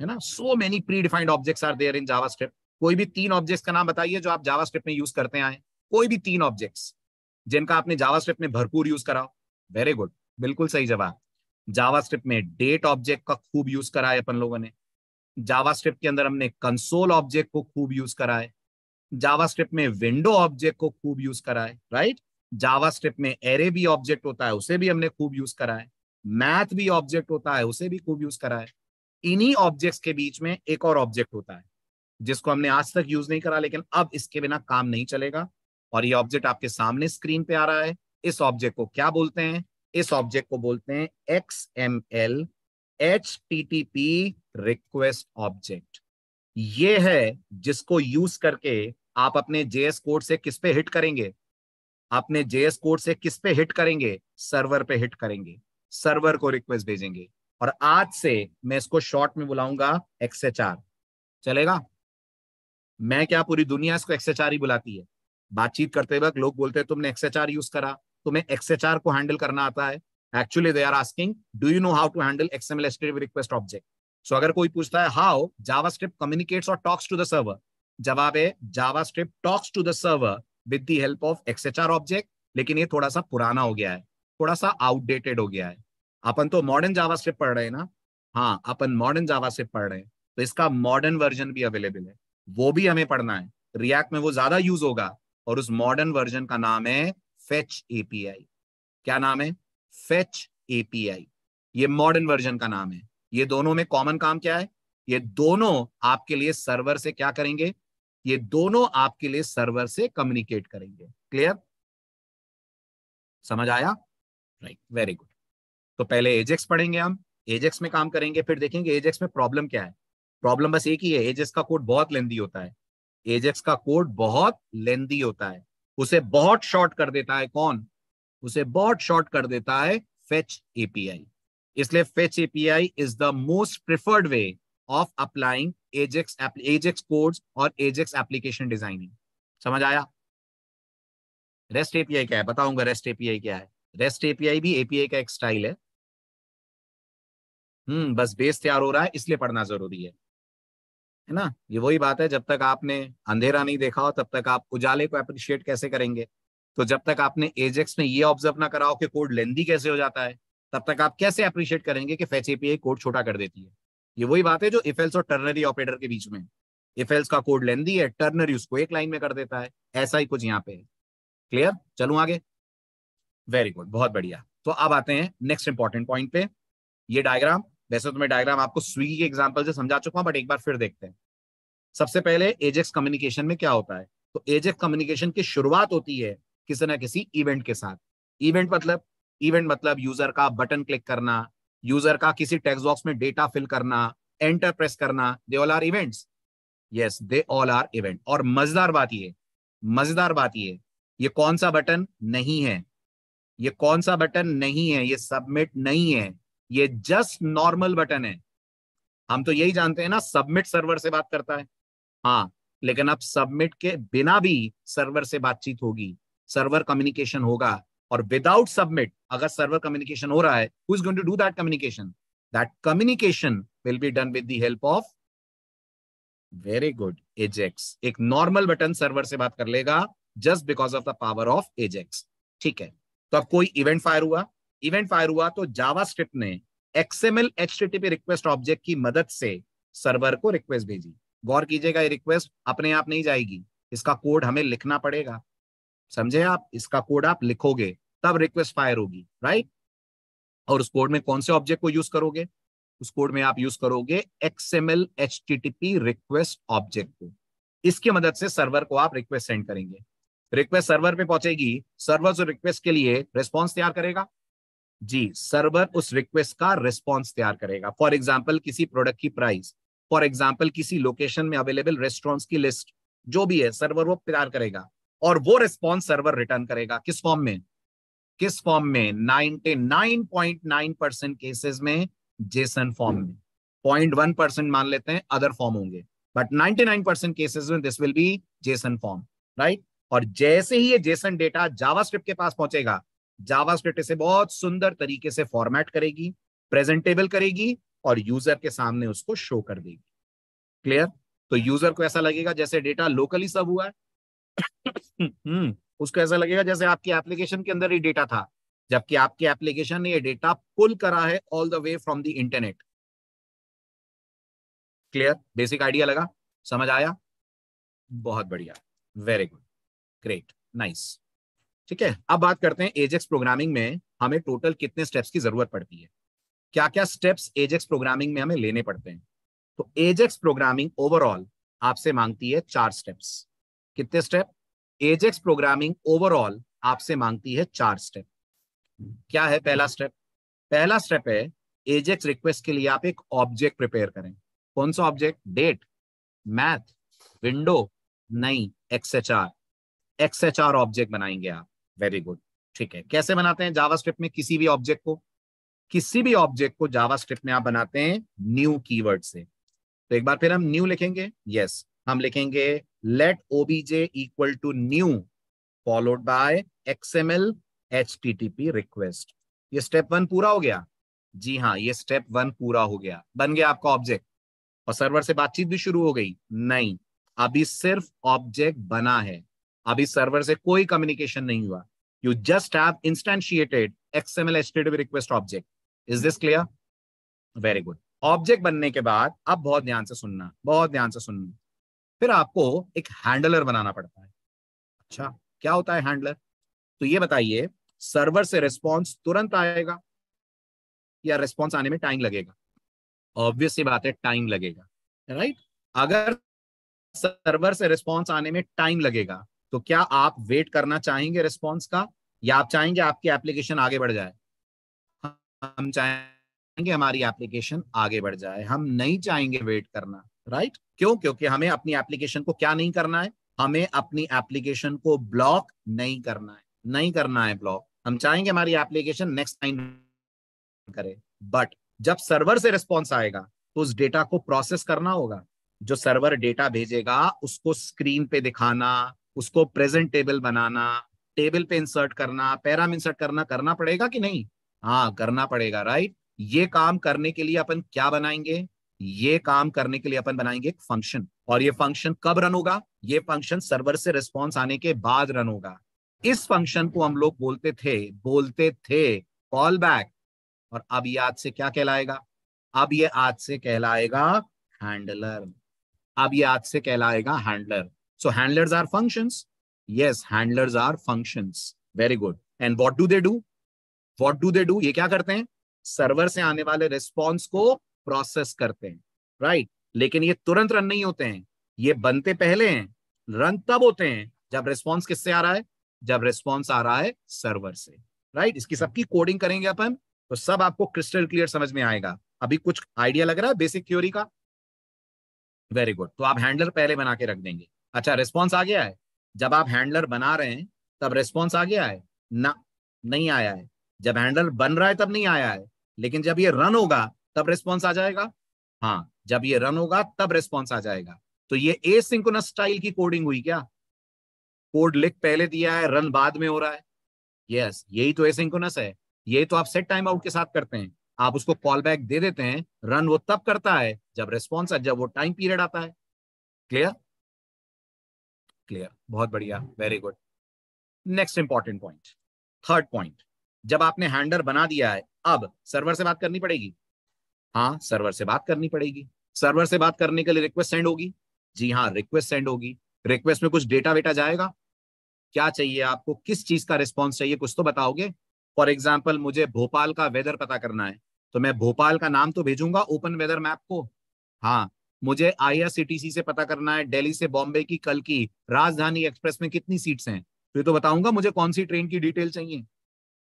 है ना so many predefined objects are there in JavaScript कोई भी तीन ऑब्जेक्ट्स का नाम बताइए जो आप जावा स्क्रिप्ट में यूज करते आए कोई भी तीन ऑब्जेक्ट्स जिनका आपने जावा में भरपूर यूज करा वेरी गुड बिल्कुल सही जवाब जावा में डेट ऑब्जेक्ट का खूब यूज करा है अपन लोगों ने जावा के अंदर हमने कंसोल ऑब्जेक्ट को खूब यूज करा है जावा में विंडो ऑब्जेक्ट को खूब यूज करा है राइट जावा में एरे भी ऑब्जेक्ट होता है उसे भी हमने खूब यूज करा है मैथ भी ऑब्जेक्ट होता है उसे भी खूब यूज करा है इन्हीं ऑब्जेक्ट्स के बीच में एक और ऑब्जेक्ट होता है जिसको हमने आज तक यूज नहीं करा लेकिन अब इसके बिना काम नहीं चलेगा और ये ऑब्जेक्ट आपके सामने स्क्रीन पे आ रहा है इस ऑब्जेक्ट को क्या बोलते हैं इस ऑब्जेक्ट को बोलते हैं X M L H T T P request object ये है जिसको यूज करके आप अपने जेएस कोड से किस पे हिट करेंगे अपने जेएस कोड से किस पे हिट करेंगे सर्वर पे हिट करेंगे सर्वर को रिक्वेस्ट भेजेंगे और आज से मैं इसको शॉर्ट में बुलाऊंगा एक्सएचआर चलेगा मैं क्या पूरी दुनिया इसको एक्सएचआर ही बुलाती है बातचीत करते वक्त लोग बोलते हैं तुमने एक्स यूज करा तुम्हें एक्स को हैंडल करना आता है actually they are asking do you know how to handle XML HTTP request object so अगर कोई पूछता है हाउ जावा जावास्क्रिप्ट कम्युनिकेट्स और टॉक्स टू द सर्वर जवाब है Java JavaScript talks to the server with the help of X object लेकिन ये थोड़ा सा पुराना हो गया है थोड़ा सा आउटडेटेड हो गया है अपन तो मॉडर्न जावा जावास्क्रिप्ट पढ़ रहे हैं ना हाँ अपन मॉडर्न जावा जावास्क्रिप्ट पढ़ रहे हैं तो इसका मॉडर्न वर्जन भी अवेलेबल है वो भी हमें पढ़ना है रिएक्ट में वो ज्यादा यूज होगा और उस मॉडर्न वर्जन का नाम है फेच एपीआई क्या नाम है फेच एपीआई ये मॉडर्न वर्जन का नाम है ये दोनों में कॉमन काम क्या है ये दोनों आपके लिए सर्वर से क्या करेंगे ये दोनों आपके लिए सर्वर से कम्युनिकेट करेंगे क्लियर समझ आया राइट वेरी गुड तो पहले एजेक्स पढ़ेंगे हम एजेक्स में काम करेंगे फिर देखेंगे एजेक्स में प्रॉब्लम क्या है प्रॉब्लम बस एक ही है एजेक्स का कोड बहुत लेंदी होता है एजेक्स का कोड बहुत लेंदी होता है उसे बहुत शॉर्ट कर देता है कौन उसे बहुत शॉर्ट कर देता है फेच एपीआई इसलिए fetch API is the most preferred way of applying AJAX AJAX codes और एजेक्स एप्लीकेशन डिजाइनिंग समझ आया रेस्ट एपीआई क्या है बताऊंगा रेस्ट एपीआई क्या है रेस्ट एपीआई भी एपीआई का एक स्टाइल है हम्म बस बेस तैयार हो रहा है इसलिए पढ़ना जरूरी है है ना ये वही बात है जब तक आपने अंधेरा नहीं देखा हो तब तक आप उजाले को अप्रिशिएट कैसे करेंगे तो जब तक आपने एजेक्स में ये ऑब्जर्व ना कराओ कि कोड लेंदी कैसे हो जाता है तब तक आप कैसे अप्रिशिएट करेंगे कि फैच एपीआई कोड छोटा कर देती है ये वही बात है जो इफेल्स और टर्नरी ऑपरेटर के बीच में इफेल्स का कोड लेंदी है टर्नरी उसको एक लाइन में कर देता है ऐसा ही कुछ यहाँ पे है क्लियर चलू आगे वेरी गुड बहुत बढ़िया तो अब आते हैं नेक्स्ट इंपॉर्टेंट पॉइंट पे ये डायग्राम वैसे तो मैं डायग्राम आपको स्विगी के एग्जाम्पल से समझा चुका हूँ बट एक बार फिर देखते हैं सबसे पहले एजेक्स कम्युनिकेशन में क्या होता है तो एजेक्स कम्युनिकेशन की शुरुआत होती है किसी ना किसी इवेंट के साथ इवेंट मतलब इवेंट मतलब यूजर का बटन क्लिक करना यूजर का किसी टेक्स्ट बॉक्स में डेटा फिल करना एंटर प्रेस करना they all are events yes they all are event और मजेदार बात ये मजेदार बात ये ये कौन सा बटन नहीं है ये कौन सा बटन नहीं है ये सबमिट नहीं है ये जस्ट नॉर्मल बटन है हम तो यही जानते हैं ना सबमिट सर्वर से बात करता है हाँ लेकिन अब सबमिट के बिना भी सर्वर से बातचीत होगी सर्वर कम्युनिकेशन होगा और विदाउट सबमिट अगर सर्वर कम्युनिकेशन हो रहा है who is going to do that communication that communication will be done with the help of very good AJAX एक नॉर्मल बटन सर्वर से बात कर लेगा just because of the power of AJAX ठीक है तो अब कोई इवेंट फायर हुआ इवेंट फायर हुआ तो जावा स्क्रिप्ट ने एक्सएमएल एचटीटीपी रिक्वेस्ट ऑब्जेक्ट की मदद से सर्वर को रिक्वेस्ट भेजी गौर कीजिएगा ये रिक्वेस्ट अपने आप नहीं जाएगी इसका कोड हमें लिखना पड़ेगा समझे आप इसका कोड आप लिखोगे तब रिक्वेस्ट फायर होगी राइट और उस कोड में कौन से ऑब्जेक्ट को यूज करोगे उस कोड में आप यूज करोगे एक्सएमएल एचटीटीपी रिक्वेस्ट ऑब्जेक्ट को इसकी मदद से सर्वर को आप रिक्वेस्ट सेंड करेंगे रिक्वेस्ट सर्वर पे पहुंचेगी सर्वर जो रिक्वेस्ट के लिए रिस्पॉन्स तैयार करेगा जी सर्वर उस रिक्वेस्ट का रिस्पॉन्स तैयार करेगा फॉर एग्जाम्पल किसी प्रोडक्ट की प्राइस फॉर एग्जाम्पल किसी लोकेशन में अवेलेबल रेस्टोरेंट्स की लिस्ट जो भी है सर्वर वो तैयार करेगा और वो रिस्पॉन्स सर्वर रिटर्न करेगा किस फॉर्म में किस फॉर्म में 99.9 परसेंट केसेस में जेसन फॉर्म में पॉइंट वन परसेंट मान लेते हैं अदर फॉर्म होंगे बट 99 परसेंट केसेस में this will be JSON form right और जैसे ही ये जेसन डेटा जावास्क्रिप्ट के पास पहुंचेगा जावास्क्रिप्ट इसे बहुत सुंदर तरीके से फॉर्मेट करेगी प्रेजेंटेबल करेगी और यूजर के सामने उसको शो कर देगी क्लियर तो यूजर को ऐसा लगेगा जैसे डेटा लोकली सब हुआ है हम्म, उसको ऐसा लगेगा जैसे आपकी एप्लीकेशन के अंदर ही डेटा था जबकि आपकी एप्लीकेशन ने ये डेटा पुल करा है all the way from the internet clear basic idea लगा समझ आया बहुत बढ़िया वेरी गुड ग्रेट नाइस ठीक है अब बात करते हैं एजेक्स प्रोग्रामिंग में हमें टोटल कितने स्टेप्स की जरूरत पड़ती है क्या क्या स्टेप्स एजेक्स प्रोग्रामिंग में हमें लेने पड़ते हैं तो एजेक्स प्रोग्रामिंग ओवरऑल आपसे मांगती है चार स्टेप्स कितने स्टेप एजेक्स प्रोग्रामिंग ओवरऑल आपसे मांगती है चार स्टेप क्या है पहला स्टेप पहला स्टेप है एजेक्स रिक्वेस्ट के लिए आप एक ऑब्जेक्ट प्रिपेयर करें कौन सा ऑब्जेक्ट डेट मैथ विंडो नहीं एक्सएचआर एक्सएचआर ऑब्जेक्ट बनाएंगे आप वेरी गुड ठीक है कैसे बनाते हैं जावा स्क्रिप्ट में किसी भी ऑब्जेक्ट को किसी भी ऑब्जेक्ट को जावा स्क्रिप्ट में आप बनाते हैं न्यू कीवर्ड से तो एक बार फिर हम न्यू लिखेंगे यस yes. हम लिखेंगे let obj equal to new followed by XML H request ये स्टेप वन पूरा हो गया जी हाँ ये स्टेप वन पूरा हो गया बन गया आपका ऑब्जेक्ट और सर्वर से बातचीत भी शुरू हो गई नहीं अभी सिर्फ ऑब्जेक्ट बना है अभी सर्वर से कोई कम्युनिकेशन नहीं हुआ you just have instantiated XML HTTP request object is this clear very good object बनने के बाद अब बहुत ध्यान से सुनना बहुत ध्यान से सुनना फिर आपको एक हैंडलर बनाना पड़ता है अच्छा क्या होता है हैंडलर तो ये बताइए सर्वर से रिस्पॉन्स तुरंत आएगा या रिस्पॉन्स आने में टाइम लगेगा ऑब्वियस सी बात है टाइम लगेगा राइट right? अगर सर्वर से रिस्पॉन्स आने में टाइम लगेगा तो क्या आप वेट करना चाहेंगे रिस्पॉन्स का या आप चाहेंगे आपकी एप्लीकेशन आगे बढ़ जाए हम चाहेंगे हमारी एप्लीकेशन आगे बढ़ जाए हम नहीं चाहेंगे वेट करना राइट क्यों क्योंकि हमें अपनी एप्लीकेशन को क्या नहीं करना है हमें अपनी एप्लीकेशन को ब्लॉक नहीं करना है नहीं करना है ब्लॉक हम चाहेंगे हमारी एप्लीकेशन नेक्स्ट टाइम करे बट जब सर्वर से रिस्पॉन्स आएगा तो उस डेटा को प्रोसेस करना होगा जो सर्वर डेटा भेजेगा उसको स्क्रीन पे दिखाना उसको प्रेजेंट टेबल बनाना टेबल पे इंसर्ट करना पैरा में इंसर्ट करना करना पड़ेगा कि नहीं हाँ करना पड़ेगा राइट ये काम करने के लिए अपन क्या बनाएंगे ये काम करने के लिए अपन बनाएंगे एक फंक्शन और ये फंक्शन कब रन होगा ये फंक्शन सर्वर से रिस्पॉन्स आने के बाद रन होगा इस फंक्शन को हम लोग बोलते थे बोलते थे कॉल बैक और अब ये आज से क्या कहलाएगा अब ये आज से कहलाएगा हैंडलर अब ये आज से कहलाएगा handler So handlers are functions. Yes, handlers are functions. Very good. And what do they do? What do they do? ये क्या करते हैं server से आने वाले response को process करते हैं राइट right? लेकिन ये तुरंत रन नहीं होते हैं ये बनते पहले हैं रन तब होते हैं जब रिस्पॉन्स किससे आ रहा है जब response आ रहा है server से राइट right? इसकी सबकी कोडिंग करेंगे अपन तो सब आपको क्रिस्टल क्लियर समझ में आएगा अभी कुछ आइडिया लग रहा है बेसिक थ्योरी का वेरी गुड तो आप हैंडलर पहले बना के रख देंगे अच्छा रिस्पॉन्स आ गया है जब आप हैंडलर बना रहे हैं तब रिस्पॉन्स आ गया है ना नहीं आया है जब हैंडलर बन रहा है तब नहीं आया है लेकिन जब ये रन होगा तब रिस्पॉन्स आ जाएगा हाँ जब ये रन होगा तब रिस्पॉन्स आ जाएगा तो ये ए सिंकोनस स्टाइल की कोडिंग हुई क्या कोड लिख पहले दिया है रन बाद में हो रहा है यस यही तो ए सिंकोनस है यही तो आप सेट टाइम आउट के साथ करते हैं आप उसको कॉल बैक दे देते हैं रन वो तब करता है जब रिस्पॉन्स जब वो टाइम पीरियड आता है क्लियर क्लियर बहुत बढ़िया very good next important point third point जब आपने हैंडर बना दिया है अब सर्वर से बात करनी पड़ेगी हाँ सर्वर से बात करनी पड़ेगी सर्वर से बात करने के लिए रिक्वेस्ट सेंड होगी जी हाँ रिक्वेस्ट सेंड होगी रिक्वेस्ट में कुछ डेटा वेटा जाएगा क्या चाहिए आपको किस चीज का रिस्पॉन्स चाहिए कुछ तो बताओगे फॉर एग्जाम्पल मुझे भोपाल का वेदर पता करना है तो मैं भोपाल का नाम तो भेजूंगा ओपन वेदर मैप को हाँ मुझे आईआरसीटीसी से पता करना है दिल्ली से बॉम्बे की कल की राजधानी एक्सप्रेस में कितनी सीट्स हैं तो ये तो बताऊंगा मुझे कौन सी ट्रेन की डिटेल चाहिए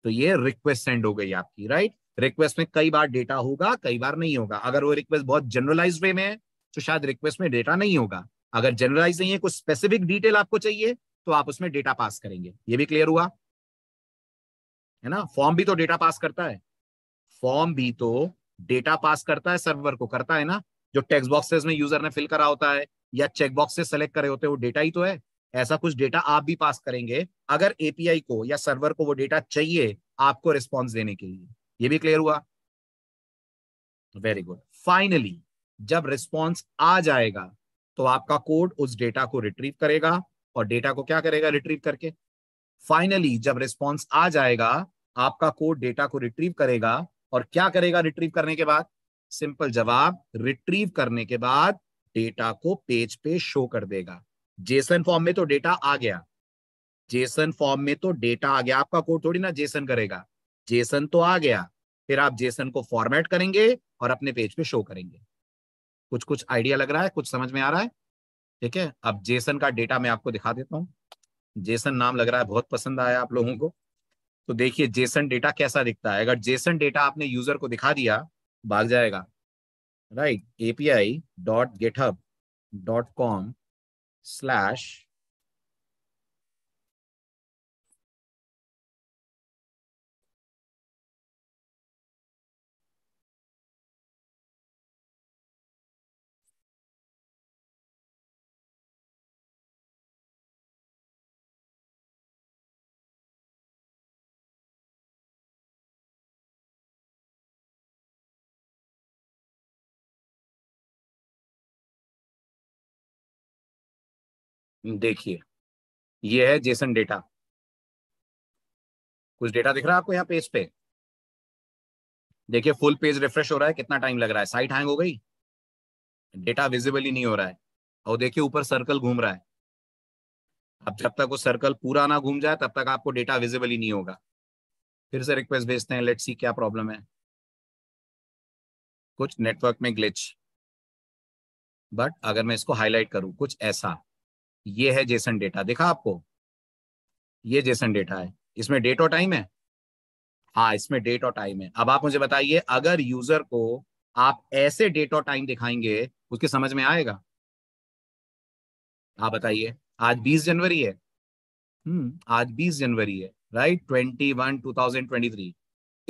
तो ये रिक्वेस्ट सेंड हो गई आपकी राइट रिक्वेस्ट में कई बार डेटा होगा कई बार नहीं होगा अगर वो रिक्वेस्ट बहुत जनरलाइज वे में है तो शायद रिक्वेस्ट में डेटा नहीं होगा अगर जनरलाइज नहीं है कुछ स्पेसिफिक डिटेल आपको चाहिए तो आप उसमें डेटा पास करेंगे ये भी क्लियर हुआ है ना फॉर्म भी तो डेटा पास करता है फॉर्म भी तो डेटा पास करता है सर्वर को करता है ना जो टेक्स बॉक्सेस में यूजर ने फिल करा होता है या चेक बॉक्सेस सेलेक्ट करे होते हैं वो डेटा ही तो है ऐसा कुछ डेटा आप भी पास करेंगे अगर एपीआई को या सर्वर को वो डेटा चाहिए आपको रिस्पॉन्स देने के लिए ये भी क्लियर हुआ वेरी गुड फाइनली जब रिस्पॉन्स आ जाएगा तो आपका कोड उस डेटा को रिट्रीव करेगा और डेटा को क्या करेगा रिट्रीव करके फाइनली जब रिस्पॉन्स आ जाएगा आपका कोड डेटा को रिट्रीव करेगा और क्या करेगा रिट्रीव करने के बाद सिंपल जवाब रिट्रीव करने के बाद डेटा को पेज पे शो कर देगा जेसन फॉर्म में तो डेटा आ गया जेसन फॉर्म में तो डेटा आ गया आपका कोड थोड़ी ना जेसन करेगा जेसन तो आ गया फिर आप जेसन को फॉर्मेट करेंगे और अपने पेज पे शो करेंगे कुछ कुछ आइडिया लग रहा है कुछ समझ में आ रहा है ठीक है अब जेसन का डेटा मैं आपको दिखा देता हूँ जेसन नाम लग रहा है बहुत पसंद आया आप लोगों को तो देखिए जेसन डेटा कैसा दिखता है अगर जेसन डेटा आपने यूजर को दिखा दिया भाग जाएगा right API dot github dot com slash देखिए ये है जेसन डेटा कुछ डेटा दिख रहा है आपको यहाँ पेज पे देखिए फुल पेज रिफ्रेश हो रहा है कितना टाइम लग रहा है साइट हैंग हो गई डेटा विजिबल ही नहीं हो रहा है और देखिए ऊपर सर्कल घूम रहा है अब जब तक वो सर्कल पूरा ना घूम जाए तब तक आपको डेटा विजिबल ही नहीं होगा फिर से रिक्वेस्ट भेजते हैं लेट सी क्या प्रॉब्लम है कुछ नेटवर्क में ग्लिच बट अगर मैं इसको हाईलाइट करूं कुछ ऐसा ये है जेसन डेटा देखा आपको ये जेसन डेटा है इसमें डेट और टाइम है हाँ इसमें डेट और टाइम है अब आप मुझे बताइए अगर यूजर को आप ऐसे डेट और टाइम दिखाएंगे उसके समझ में आएगा आप बताइए आज 20 जनवरी है हम्म आज 20 जनवरी है राइट 21 2023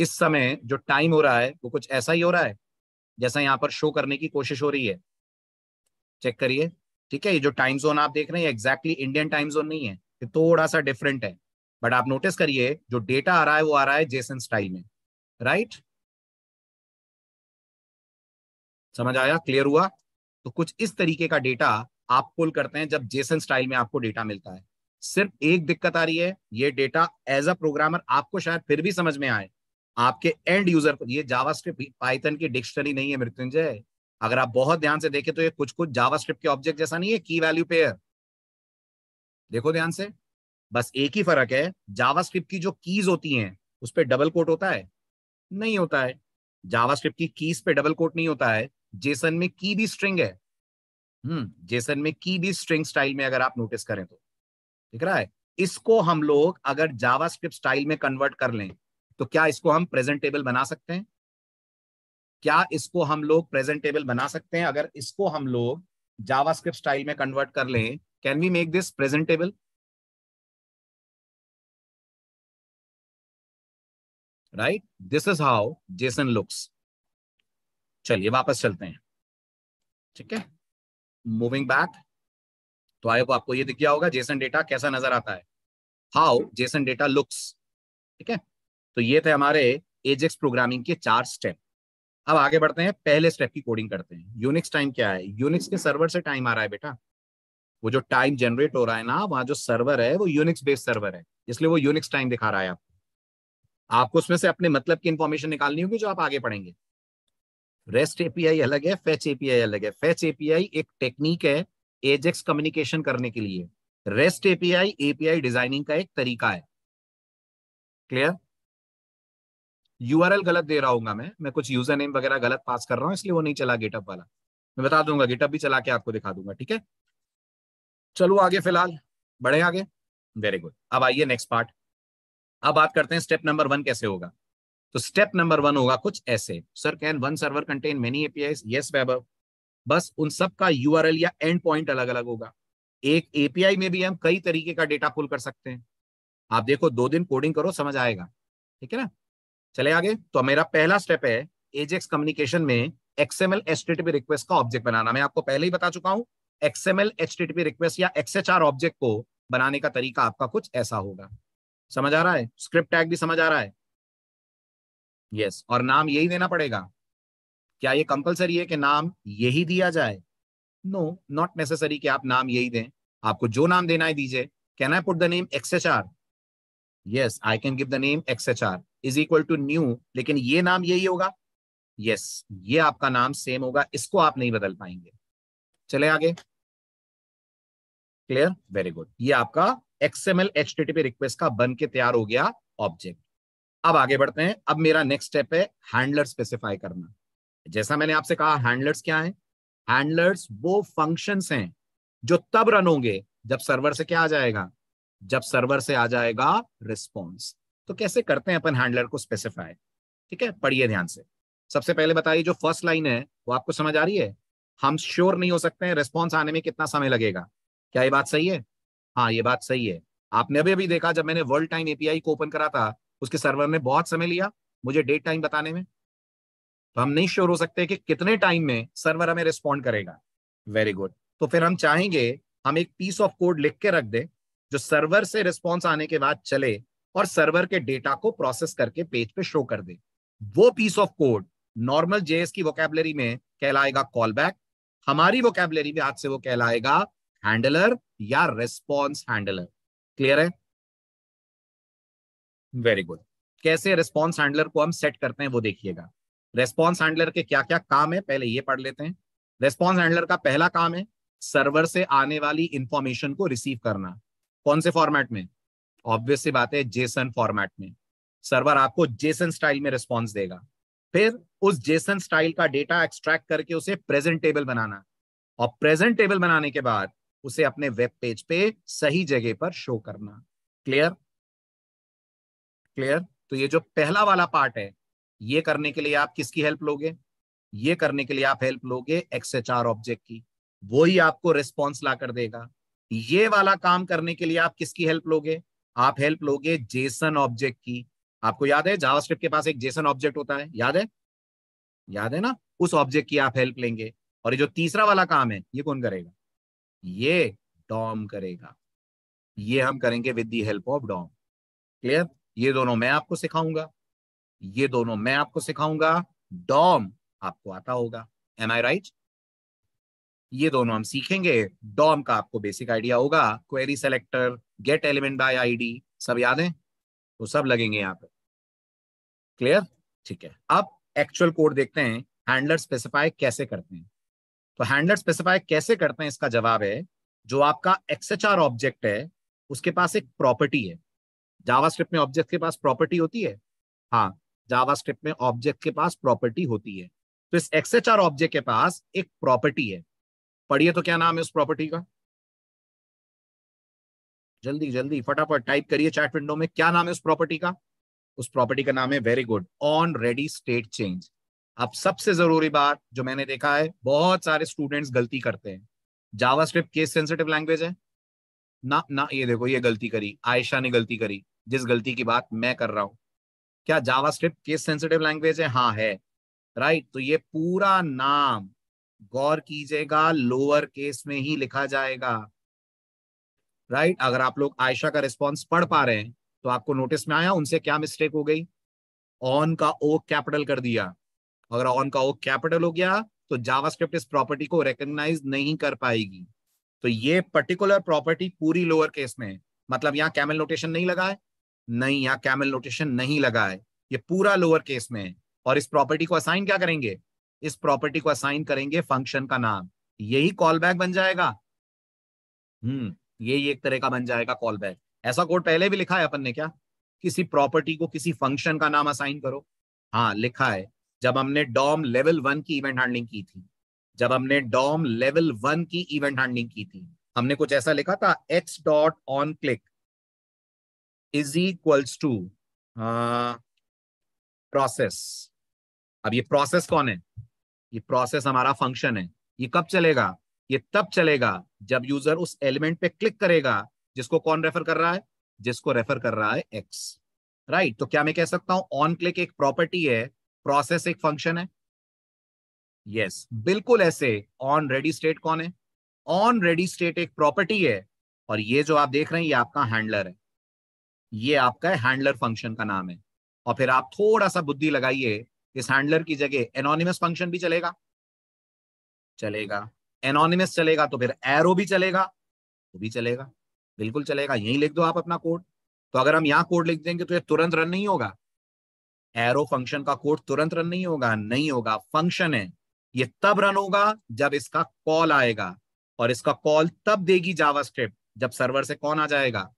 इस समय जो टाइम हो रहा है वो कुछ ऐसा ही हो रहा है जैसा यहाँ पर शो करने की कोशिश हो रही है चेक करिए ठीक है ये जो टाइम जोन आप देख रहे हैं एग्जैक्टली इंडियन टाइम जोन नहीं है ये थोड़ा सा डिफरेंट है बट आप नोटिस करिए जो डेटा आ रहा है वो आ रहा है जेसन स्टाइल में राइट समझ आया क्लियर हुआ तो कुछ इस तरीके का डेटा आप पुल करते हैं जब जेसन स्टाइल में आपको डेटा मिलता है सिर्फ एक दिक्कत आ रही है ये डेटा एज अ प्रोग्रामर आपको शायद फिर भी समझ में आए आपके एंड यूजर को ये जावास्क्रिप्ट पाइथन की डिक्शनरी नहीं है मृत्युंजय अगर आप बहुत ध्यान से देखें तो ये कुछ कुछ जावा के ऑब्जेक्ट जैसा नहीं है की वैल्यू पेयर देखो ध्यान से बस एक ही फर्क है जावा की जो कीज होती हैं उस पर डबल कोट होता है नहीं होता है जावा की कीज पे डबल कोट नहीं होता है जेसन में की भी स्ट्रिंग है हम्म जेसन में की भी स्ट्रिंग स्टाइल में अगर आप नोटिस करें तो दिख रहा है इसको हम लोग अगर जावा स्टाइल में कन्वर्ट कर लें तो क्या इसको हम प्रेजेंटेबल बना सकते हैं क्या इसको हम लोग प्रेजेंटेबल बना सकते हैं अगर इसको हम लोग जावास्क्रिप्ट स्टाइल में कन्वर्ट कर लें can we make this presentable right this is how JSON looks चलिए वापस चलते हैं ठीक है मूविंग बैक तो आयो आपको ये दिख गया होगा जेसन डेटा कैसा नजर आता है हाउ जेसन डेटा लुक्स ठीक है तो ये थे हमारे एजेक्स प्रोग्रामिंग के चार स्टेप अब आगे बढ़ते हैं पहले स्टेप की कोडिंग करते हैं यूनिक्स टाइम क्या है यूनिक्स के सर्वर से टाइम आ रहा है बेटा वो जो टाइम जनरेट हो रहा है ना वहां जो सर्वर है वो यूनिक्स बेस्ड सर्वर है इसलिए वो यूनिक्स टाइम दिखा रहा है आपको आपको उसमें से अपने मतलब की इन्फॉर्मेशन निकालनी होगी जो आप आगे पढ़ेंगे रेस्ट एपीआई अलग है फैच एपीआई अलग है फेच एपीआई एक टेक्निक है एजेक्स कम्युनिकेशन करने के लिए रेस्ट एपीआई एपीआई डिजाइनिंग का एक तरीका है क्लियर यू गलत दे रहा हूँ मैं मैं कुछ यूजर नेम वगैरह गलत पास कर रहा हूँ इसलिए वो नहीं चला गेटअप वाला मैं बता दूंगा गेटअप भी चला के आपको दिखा दूंगा ठीक है चलो आगे फिलहाल बढ़े आगे वेरी गुड अब आइए नेक्स्ट पार्ट अब बात करते हैं स्टेप नंबर वन कैसे होगा तो स्टेप नंबर वन होगा कुछ ऐसे sir can one server contain many API yes Vaibhav बस उन सब का यूआरएल या एंड पॉइंट अलग अलग होगा एक एपीआई में भी हम कई तरीके का डेटा पुल कर सकते हैं आप देखो दो दिन कोडिंग करो समझ आएगा ठीक है ना चले आगे तो मेरा पहला स्टेप है एजेक्स कम्युनिकेशन में एक्सएमएल एच रिक्वेस्ट का ऑब्जेक्ट बनाना मैं आपको पहले ही बता चुका हूं एक्सएमएल एच रिक्वेस्ट या एक्सएचआर ऑब्जेक्ट को बनाने का तरीका आपका कुछ ऐसा होगा समझ आ रहा है स्क्रिप्ट टैग भी समझ आ रहा है यस yes. और नाम यही देना पड़ेगा क्या ये कंपलसरी है कि नाम यही दिया जाए नो नॉट नेसेसरी कि आप नाम यही दें आपको जो नाम देना है दीजिए can I put the name XHR yes I can give the name XHR is equal to new लेकिन ये नाम यही होगा यस yes, ये आपका नाम सेम होगा इसको आप नहीं बदल पाएंगे चले आगे क्लियर वेरी गुड ये आपका एक्सएमएल एचटीटीपी रिक्वेस्ट का बन के तैयार हो गया ऑब्जेक्ट अब आगे बढ़ते हैं अब मेरा नेक्स्ट स्टेप है हैंडलर स्पेसिफाई करना जैसा मैंने आपसे कहा हैंडलर्स क्या है हैंडलर्स वो फंक्शन हैं जो तब रन होंगे जब सर्वर से क्या आ जाएगा जब सर्वर से आ जाएगा रिस्पॉन्स तो कैसे करते हैं अपन हैंडलर को स्पेसिफाई ठीक है पढ़िए ध्यान से सबसे पहले बताइए जो फर्स्ट लाइन है वो आपको समझ आ रही है हम श्योर नहीं हो सकते हैं रेस्पॉन्स आने में कितना समय लगेगा क्या ये बात सही है हाँ ये बात सही है आपने अभी अभी देखा जब मैंने वर्ल्ड टाइम एपीआई को ओपन करा था उसके सर्वर ने बहुत समय लिया मुझे डेट टाइम बताने में तो हम नहीं श्योर हो सकते कि कितने टाइम में सर्वर हमें रिस्पॉन्ड करेगा वेरी गुड तो फिर हम चाहेंगे हम एक पीस ऑफ कोड लिख के रख दें जो सर्वर से रिस्पॉन्स आने के बाद चले और सर्वर के डेटा को प्रोसेस करके पेज पे शो कर दे वो piece of code normal JS की वोकेबलरी में कहलाएगा कॉल बैक हमारी वोकेबलरी में आज से वो कहलाएगा हैंडलर या रेस्पॉन्स हैंडलर क्लियर है वेरी गुड कैसे रेस्पॉन्स हैंडलर को हम सेट करते हैं वो देखिएगा रेस्पॉन्स हैंडलर के क्या क्या काम है पहले ये पढ़ लेते हैं रेस्पॉन्स हैंडलर का पहला काम है सर्वर से आने वाली इंफॉर्मेशन को रिसीव करना कौन से फॉर्मेट में ऑब्वियस बात है जेसन फॉर्मेट में सर्वर आपको जेसन स्टाइल में रिस्पॉन्स देगा फिर उस जेसन स्टाइल का डेटा एक्सट्रैक्ट करके उसे प्रेजेंटेबल टेबल बनाना और प्रेजेंट टेबल बनाने के बाद उसे अपने वेब पेज पे सही जगह पर शो करना क्लियर क्लियर तो ये जो पहला वाला पार्ट है ये करने के लिए आप किसकी हेल्प लोगे ये करने के लिए आप हेल्प लोगे एक्सएचआर ऑब्जेक्ट की वो ही आपको रिस्पॉन्स ला कर देगा ये वाला काम करने के लिए आप किसकी हेल्प लोगे आप हेल्प लोगे जेसन ऑब्जेक्ट की आपको याद है जावास्क्रिप्ट के पास एक जेसन ऑब्जेक्ट होता है याद है याद है ना उस ऑब्जेक्ट की आप हेल्प लेंगे और ये जो तीसरा वाला काम है ये कौन करेगा ये डॉम करेगा ये हम करेंगे with the help of DOM clear ये दोनों मैं आपको सिखाऊंगा ये दोनों मैं आपको सिखाऊंगा डॉम आपको आता होगा एम आई राइट ये दोनों हम सीखेंगे डॉम का आपको बेसिक आइडिया होगा query selector get element by ID सब याद है तो सब लगेंगे यहाँ पे क्लियर ठीक है अब एक्चुअल कोड देखते हैं हैंडलर स्पेसिफाई कैसे करते हैं तो हैंडलर स्पेसिफाई कैसे करते हैं इसका जवाब है जो आपका एक्सएचआर ऑब्जेक्ट है उसके पास एक प्रॉपर्टी है जावास्क्रिप्ट में ऑब्जेक्ट के पास प्रॉपर्टी होती है हाँ जावास्क्रिप्ट में ऑब्जेक्ट के पास प्रॉपर्टी होती है तो इस एक्सएचआर ऑब्जेक्ट के पास एक प्रॉपर्टी है पढ़िए तो क्या नाम है उस प्रॉपर्टी का जल्दी जल्दी फटाफट टाइप करिए चैट विंडो में क्या नाम है उस प्रॉपर्टी का उस प्रॉपर्टी का नाम है very good on ready state change अब सबसे जरूरी बात जो मैंने देखा है बहुत सारे स्टूडेंट्स गलती करते हैं JavaScript case sensitive language है ना ना ये देखो ये गलती करी आयशा ने गलती करी जिस गलती की बात मैं कर रहा हूं क्या JavaScript case sensitive language है हाँ है राइट तो ये पूरा नाम गौर कीजिएगा लोअर केस में ही लिखा जाएगा राइट अगर आप लोग आयशा का रिस्पॉन्स पढ़ पा रहे हैं तो आपको नोटिस में आया उनसे क्या मिस्टेक हो गई ऑन का ओ कैपिटल कर दिया अगर ऑन का ओ कैपिटल हो गया तो जावास्क्रिप्ट इस प्रॉपर्टी को रिकग्नाइज नहीं कर पाएगी तो ये पर्टिकुलर प्रॉपर्टी पूरी लोअर केस में है मतलब यहाँ कैमल नोटेशन नहीं लगा है नहीं यहाँ कैमल नोटेशन नहीं लगा है ये पूरा लोअर केस में है और इस प्रॉपर्टी को असाइन क्या करेंगे इस प्रॉपर्टी को असाइन करेंगे फंक्शन का नाम यही कॉल बैक बन जाएगा हम्म ये एक तरह का बन जाएगा कॉल बैक ऐसा कोड पहले भी लिखा है अपन ने क्या किसी प्रॉपर्टी को किसी फंक्शन का नाम असाइन करो हाँ लिखा है जब हमने डॉम लेवल वन की इवेंट हैंडलिंग की थी जब हमने डॉम लेवल वन की इवेंट हैंडलिंग की थी हमने कुछ ऐसा लिखा था x dot on click is equals to process अब ये प्रोसेस कौन है ये प्रोसेस हमारा फंक्शन है ये कब चलेगा ये तब चलेगा जब यूजर उस एलिमेंट पे क्लिक करेगा जिसको कौन रेफर कर रहा है जिसको रेफर कर रहा है एक्स राइट right, तो क्या मैं कह सकता हूं ऑन क्लिक एक प्रॉपर्टी है प्रोसेस एक फंक्शन है यस yes, बिल्कुल ऐसे ऑन रेडी स्टेट कौन है ऑन रेडी स्टेट एक प्रॉपर्टी है और ये जो आप देख रहे हैं ये आपका हैंडलर है ये आपका हैंडलर फंक्शन का नाम है और फिर आप थोड़ा सा बुद्धि लगाइए इस हैंडलर की जगह एनोनिमस फंक्शन भी चलेगा चलेगा एनोनिमस चलेगा तो फिर एरो भी चलेगा वो भी चलेगा बिल्कुल चलेगा यही लिख दो आप अपना कोड तो अगर हम यहाँ कोड लिख देंगे तो ये तुरंत रन नहीं होगा एरो फंक्शन का कोड तुरंत रन नहीं होगा नहीं होगा फंक्शन है ये तब रन होगा जब इसका कॉल आएगा और इसका कॉल तब देगी जावास्क्रिप्ट जब सर्वर से कौन आ जाएगा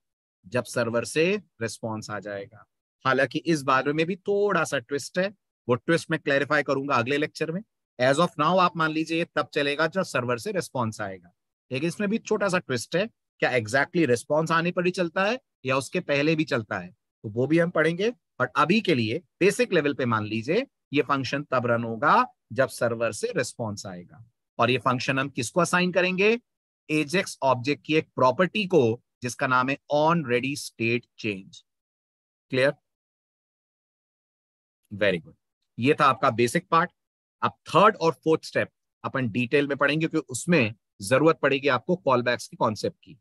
जब सर्वर से रिस्पॉन्स आ जाएगा हालांकि इस बारे में भी थोड़ा सा ट्विस्ट है वो ट्विस्ट मैं क्लैरिफाई करूंगा अगले लेक्चर में एज ऑफ नाउ आप मान लीजिए तब चलेगा जब सर्वर से रिस्पॉन्स आएगा ठीक है इसमें भी छोटा सा ट्विस्ट है क्या एग्जैक्टली exactly रिस्पॉन्स आने पर ही चलता है या उसके पहले भी चलता है तो वो भी हम पढ़ेंगे बट अभी के लिए बेसिक लेवल पे मान लीजिए ये फंक्शन तब रन होगा जब सर्वर से रिस्पॉन्स आएगा और ये फंक्शन हम किसको असाइन करेंगे एजेक्स ऑब्जेक्ट की एक प्रॉपर्टी को जिसका नाम है on ready state change clear very good ये था आपका बेसिक पार्ट अब थर्ड और फोर्थ स्टेप अपन डिटेल में पढ़ेंगे क्योंकि उसमें जरूरत पड़ेगी आपको कॉल बैक्स की कॉन्सेप्ट की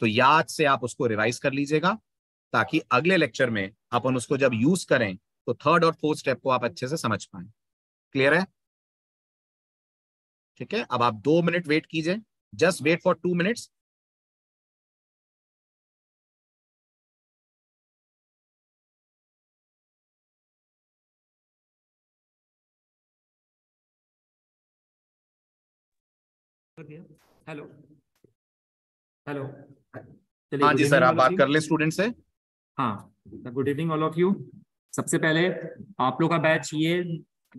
तो याद से आप उसको रिवाइज कर लीजिएगा ताकि अगले लेक्चर में अपन उसको जब यूज करें तो थर्ड और फोर्थ स्टेप को आप अच्छे से समझ पाए क्लियर है ठीक है अब आप दो मिनट वेट कीजिए just wait for two minutes गया हेलो हेलो हाँ जी सर आप बात कर ले स्टूडेंट से हाँ good evening all of you सबसे पहले आप लोग का बैच ये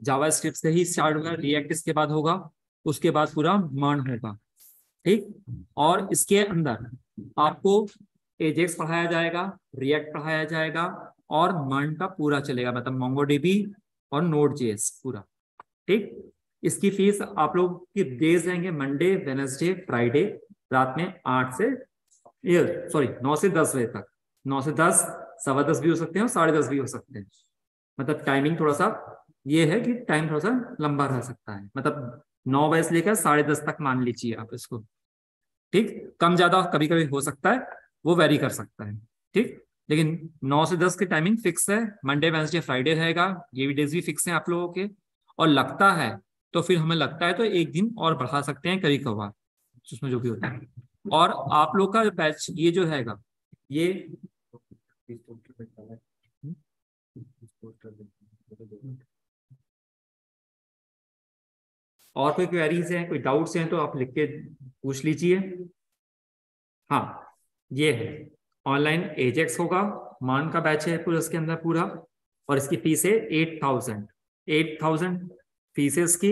जावा से ही स्टार्ट होगा रिएक्ट इसके बाद होगा उसके बाद पूरा मर्न होगा ठीक और इसके अंदर आपको एजेक्स पढ़ाया जाएगा रिएक्ट पढ़ाया जाएगा और मर्न का पूरा चलेगा मतलब मोंगोडीबी और नोट जेएस पूरा ठीक इसकी फीस आप लोग की डेज रहेंगे मंडे वेनसडे फ्राइडे रात में आठ से सॉरी नौ से दस बजे तक नौ से दस सवा दस भी हो सकते हैं साढ़े दस भी हो सकते हैं मतलब टाइमिंग थोड़ा सा ये है कि टाइम थोड़ा सा लंबा रह सकता है मतलब नौ बजे से लेकर साढ़े दस तक मान लीजिए आप इसको ठीक कम ज्यादा कभी कभी हो सकता है वो वेरी कर सकता है ठीक लेकिन नौ से दस की टाइमिंग फिक्स है मंडे वेन्सडे फ्राइडे रहेगा ये भी डेज भी फिक्स है आप लोगों के और लगता है तो फिर हमें लगता है तो एक दिन और बढ़ा सकते हैं कभी कभार उसमें जो भी होता है और आप लोग का बैच ये जो हैगा ये और कोई क्वेरीज हैं कोई डाउट्स हैं तो आप लिख के पूछ लीजिए हाँ ये है ऑनलाइन एजेक्स होगा मान का बैच है पूरा उसके अंदर पूरा और इसकी फीस है eight thousand eight thousand fees की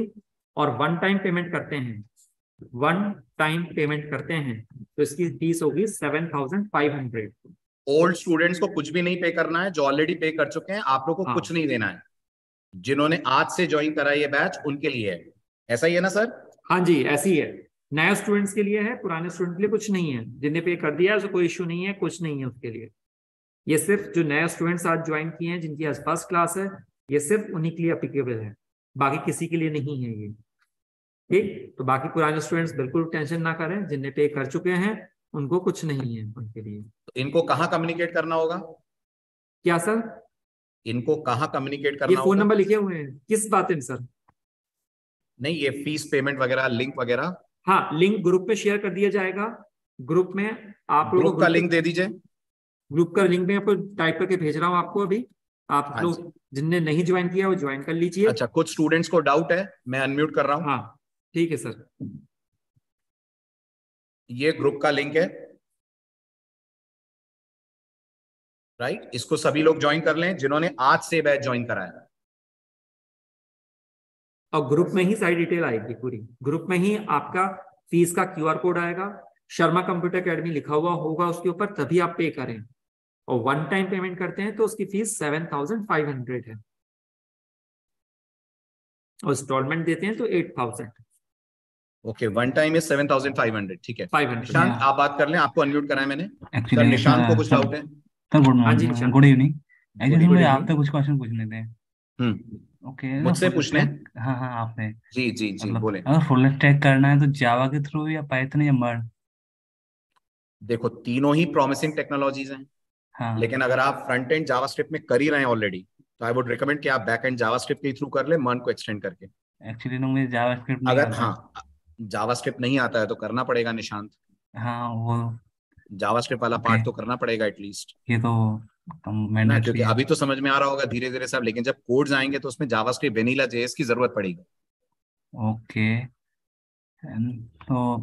और वन टाइम पेमेंट करते हैं वन टाइम पेमेंट करते हैं तो इसकी फीस होगी seven thousand five hundred old students को कुछ भी नहीं पे करना है जो ऑलरेडी पे कर चुके हैं आप लोग को हाँ। कुछ नहीं देना है जिन्होंने आज से ज्वाइन करा ये बैच उनके लिए है ऐसा ही है ना सर हाँ जी ऐसी है नए स्टूडेंट्स के लिए है पुराने स्टूडेंट के लिए कुछ नहीं है जिन्हें पे कर दिया तो कोई इश्यू नहीं है कुछ नहीं है उसके लिए ये सिर्फ जो नए स्टूडेंट्स आज ज्वाइन किए हैं जिनकी आज फर्स्ट क्लास है ये सिर्फ उन्हीं के लिए अप्लीकेबल है बाकी किसी के लिए नहीं है ये ठीक तो बाकी पुराने स्टूडेंट्स बिल्कुल टेंशन ना करें जिनने पे कर चुके हैं उनको कुछ नहीं है उनके लिए तो इनको कहाँ कम्युनिकेट करना होगा क्या सर इनको कहाँ कम्युनिकेट करना ये फोन नंबर लिखे हुए हैं किस बात में सर नहीं ये फीस पेमेंट वगैरह लिंक वगैरह हाँ लिंक ग्रुप में शेयर कर दिया जाएगा ग्रुप में आप लोग का लिंक दे दीजिए ग्रुप का लिंक में आपको टाइप करके भेज रहा हूँ आपको अभी आप हाँ लोग जिनने नहीं ज्वाइन किया वो ज्वाइन कर लीजिए अच्छा कुछ स्टूडेंट्स को डाउट है मैं अनम्यूट कर रहा हूँ हाँ ठीक है सर ये ग्रुप का लिंक है राइट right? इसको सभी लोग ज्वाइन कर लें जिन्होंने आज से बैच ज्वाइन कराया और ग्रुप में ही सारी डिटेल आएगी पूरी ग्रुप में ही आपका फीस का क्यूआर कोड आएगा शर्मा कंप्यूटर अकेडमी लिखा हुआ होगा उसके ऊपर तभी आप पे करें और वन टाइम पेमेंट करते हैं तो उसकी fee seven thousand five hundred है और इंस्टॉलमेंट देते हैं तो eight thousand okay one time is seven thousand five hundred ठीक है फाइव हंड्रेड निशांत आप बात कर लें आपको अनम्यूट कराया मैंने सर निशांत को कुछ डाउट है सर गुड हाँ मॉर्निंग गुड इवनिंग एक्चुअली मुझे आपसे कुछ क्वेश्चन पूछने थे ओके हम्म। मुझसे पूछने हाँ हाँ आपने जी जी जी मतलब बोले अगर फुल स्टैक करना है तो जावा के थ्रू या पाइथन या मर्न देखो तीनों ही प्रॉमिसिंग टेक्नोलॉजीज हैं हाँ। लेकिन अगर आप फ्रंट एंड जावा स्क्रिप्ट में कर ही रहे हैं ऑलरेडी तो आई वुड रिकमेंड कि आप बैक एंड जावा स्क्रिप्ट के थ्रू कर ले मन को एक्सटेंड करके एक्चुअली मुझे जावा अगर हाँ जावा स्क्रिप्ट नहीं आता है तो करना पड़ेगा निशांत हाँ वो जावा वाला पार्ट तो करना पड़ेगा एटलीस्ट ये तो मैंने क्योंकि अभी तो समझ में आ रहा होगा धीरे धीरे सब लेकिन जब कोड आएंगे तो उसमें जावा स्क्रिप्ट वेनिला जेएस की जरूरत पड़ेगी ओके तो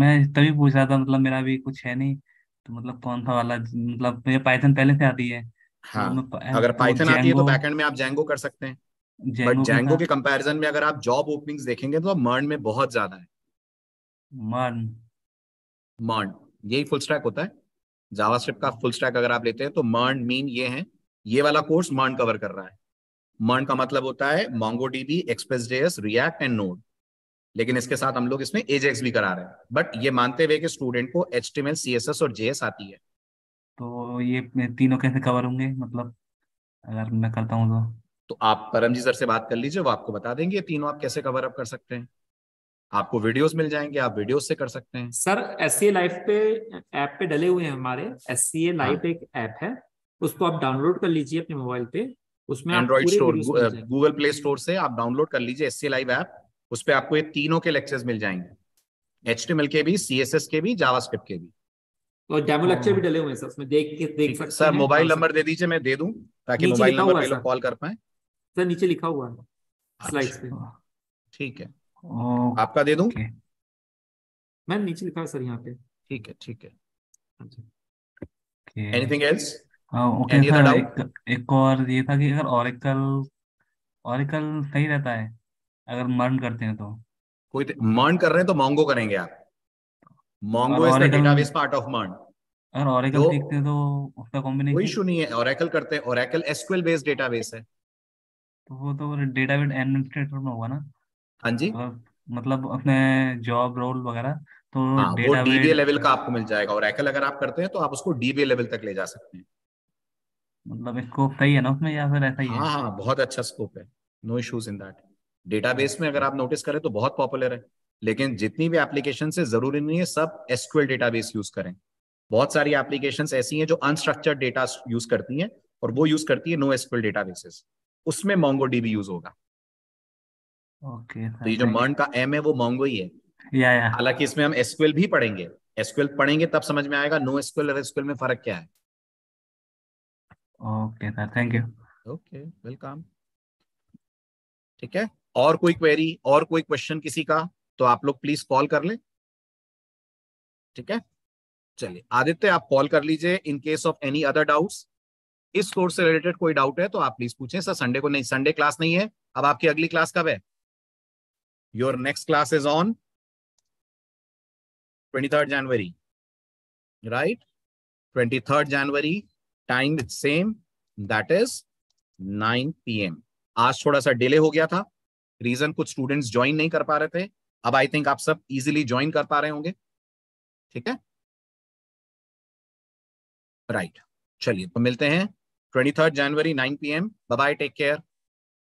मैं तभी पूछ रहा था मतलब मेरा भी कुछ है नहीं तो मतलब कौन सा वाला मतलब मुझे पाइथन पहले से आती है तो हाँ तो अगर पाइथन आती है तो बैकएंड में आप जेंगो कर सकते हैं बट जेंगो के कंपैरिजन में अगर आप जॉब ओपनिंग्स देखेंगे तो मर्न में बहुत ज्यादा है मर्न मर्न यही फुल स्टैक होता है जावास्क्रिप्ट का फुल स्टैक अगर आप लेते हैं तो मर्न मीन ये है ये वाला कोर्स मर्न कवर कर रहा है मर्न का मतलब होता है MongoDB Express React and Node लेकिन इसके साथ हम लोग इसमें एजेक्स भी करा रहे हैं बट ये मानते हुए कि स्टूडेंट को एच टी एम और जे आती है तो ये तीनों कैसे कवर होंगे मतलब अगर मैं करता हूँ तो तो आप परमजी सर से बात कर लीजिए वो आपको बता देंगे तीनों आप कैसे कवर अप कर सकते हैं आपको वीडियोस मिल जाएंगे आप वीडियोस से कर सकते हैं सर एस लाइफ पे ऐप पे डले हुए हैं हमारे एस सी लाइफ एक ऐप है उसको आप डाउनलोड कर लीजिए अपने मोबाइल पे उसमें Android store Google Play Store से आप डाउनलोड कर लीजिए एस सी लाइव ऐप उस पर आपको ये तीनों के लेक्चर्स मिल जाएंगे एच के भी सी के भी जावास्क्रिप्ट के भी और डेमो लेक्चर भी हाँ। डले हुए हैं सर उसमें देख के देख सकते सर मोबाइल नंबर दे दीजिए मैं दे दूं ताकि मोबाइल नंबर पे लोग कॉल कर पाए सर नीचे लिखा हुआ है स्लाइड्स पे अच्छा। ठीक है आपका दे दूं मैं नीचे लिखा है सर यहाँ पे ठीक है ठीक है एनीथिंग हाँ एल्स ओके हाँ, सर एक एक और ये था कि अगर ओरेकल ओरेकल सही रहता है अगर मर्न करते हैं तो कोई तो- मर्न कर रहे हैं तो मोंगो करेंगे आप Mongo is the database part of MERN अगर ओरेकल तो, देखते हैं तो उसका कॉम्बिनेशन कोई इशू नहीं है ओरेकल करते हैं ओरेकल एसक्यूएल बेस्ड डेटाबेस है तो वो तो डेटाबेस एडमिनिस्ट्रेटर में होगा ना हां जी मतलब अपने जॉब रोल वगैरह तो हाँ, लेवल का आपको मिल जाएगा और एकल अगर आप करते हैं तो आप उसको डीबीए लेवल तक ले जा सकते हैं मतलब स्कोप सही है ना उसमें या फिर ऐसा ही है हाँ हाँ बहुत अच्छा स्कोप है no issues in that database हाँ। में अगर आप नोटिस करें तो बहुत पॉपुलर है लेकिन जितनी भी एप्लीकेशन है जरूरी नहीं है सब एसक्यूएल डेटाबेस यूज करें बहुत सारी एप्लीकेशन ऐसी हैं जो अनस्ट्रक्चर्ड डेटा यूज करती हैं और वो यूज करती है नो एसक्यूएल डेटाबेसेस उसमें मोंगो डीबी यूज होगा ओके तो ये जो मर्न का एम है वो मोंगो ही है या या हालांकि इसमें हम एसक्यूएल भी पढ़ेंगे एसक्यूएल पढ़ेंगे तब समझ में आएगा नो एसक्यूएल और एसक्यूएल में फर्क क्या है okay sir thank you okay welcome ठीक है और कोई क्वेरी और कोई क्वेश्चन किसी का तो आप लोग प्लीज कॉल कर लें ठीक है चलिए आदित्य आप कॉल कर लीजिए in case of any other doubts इस कोर्स से रिलेटेड कोई डाउट है तो आप प्लीज पूछें सर संडे को नहीं संडे क्लास नहीं है अब आपकी अगली क्लास कब है your next class is on twenty third January right twenty third January time same that is nine P आज थोड़ा सा डिले हो गया था रीजन कुछ स्टूडेंट्स ज्वाइन नहीं कर पा रहे थे अब आई थिंक आप सब इजिली ज्वाइन कर पा रहे होंगे ठीक है राइट right. चलिए तो मिलते हैं twenty third January nine P M bye take care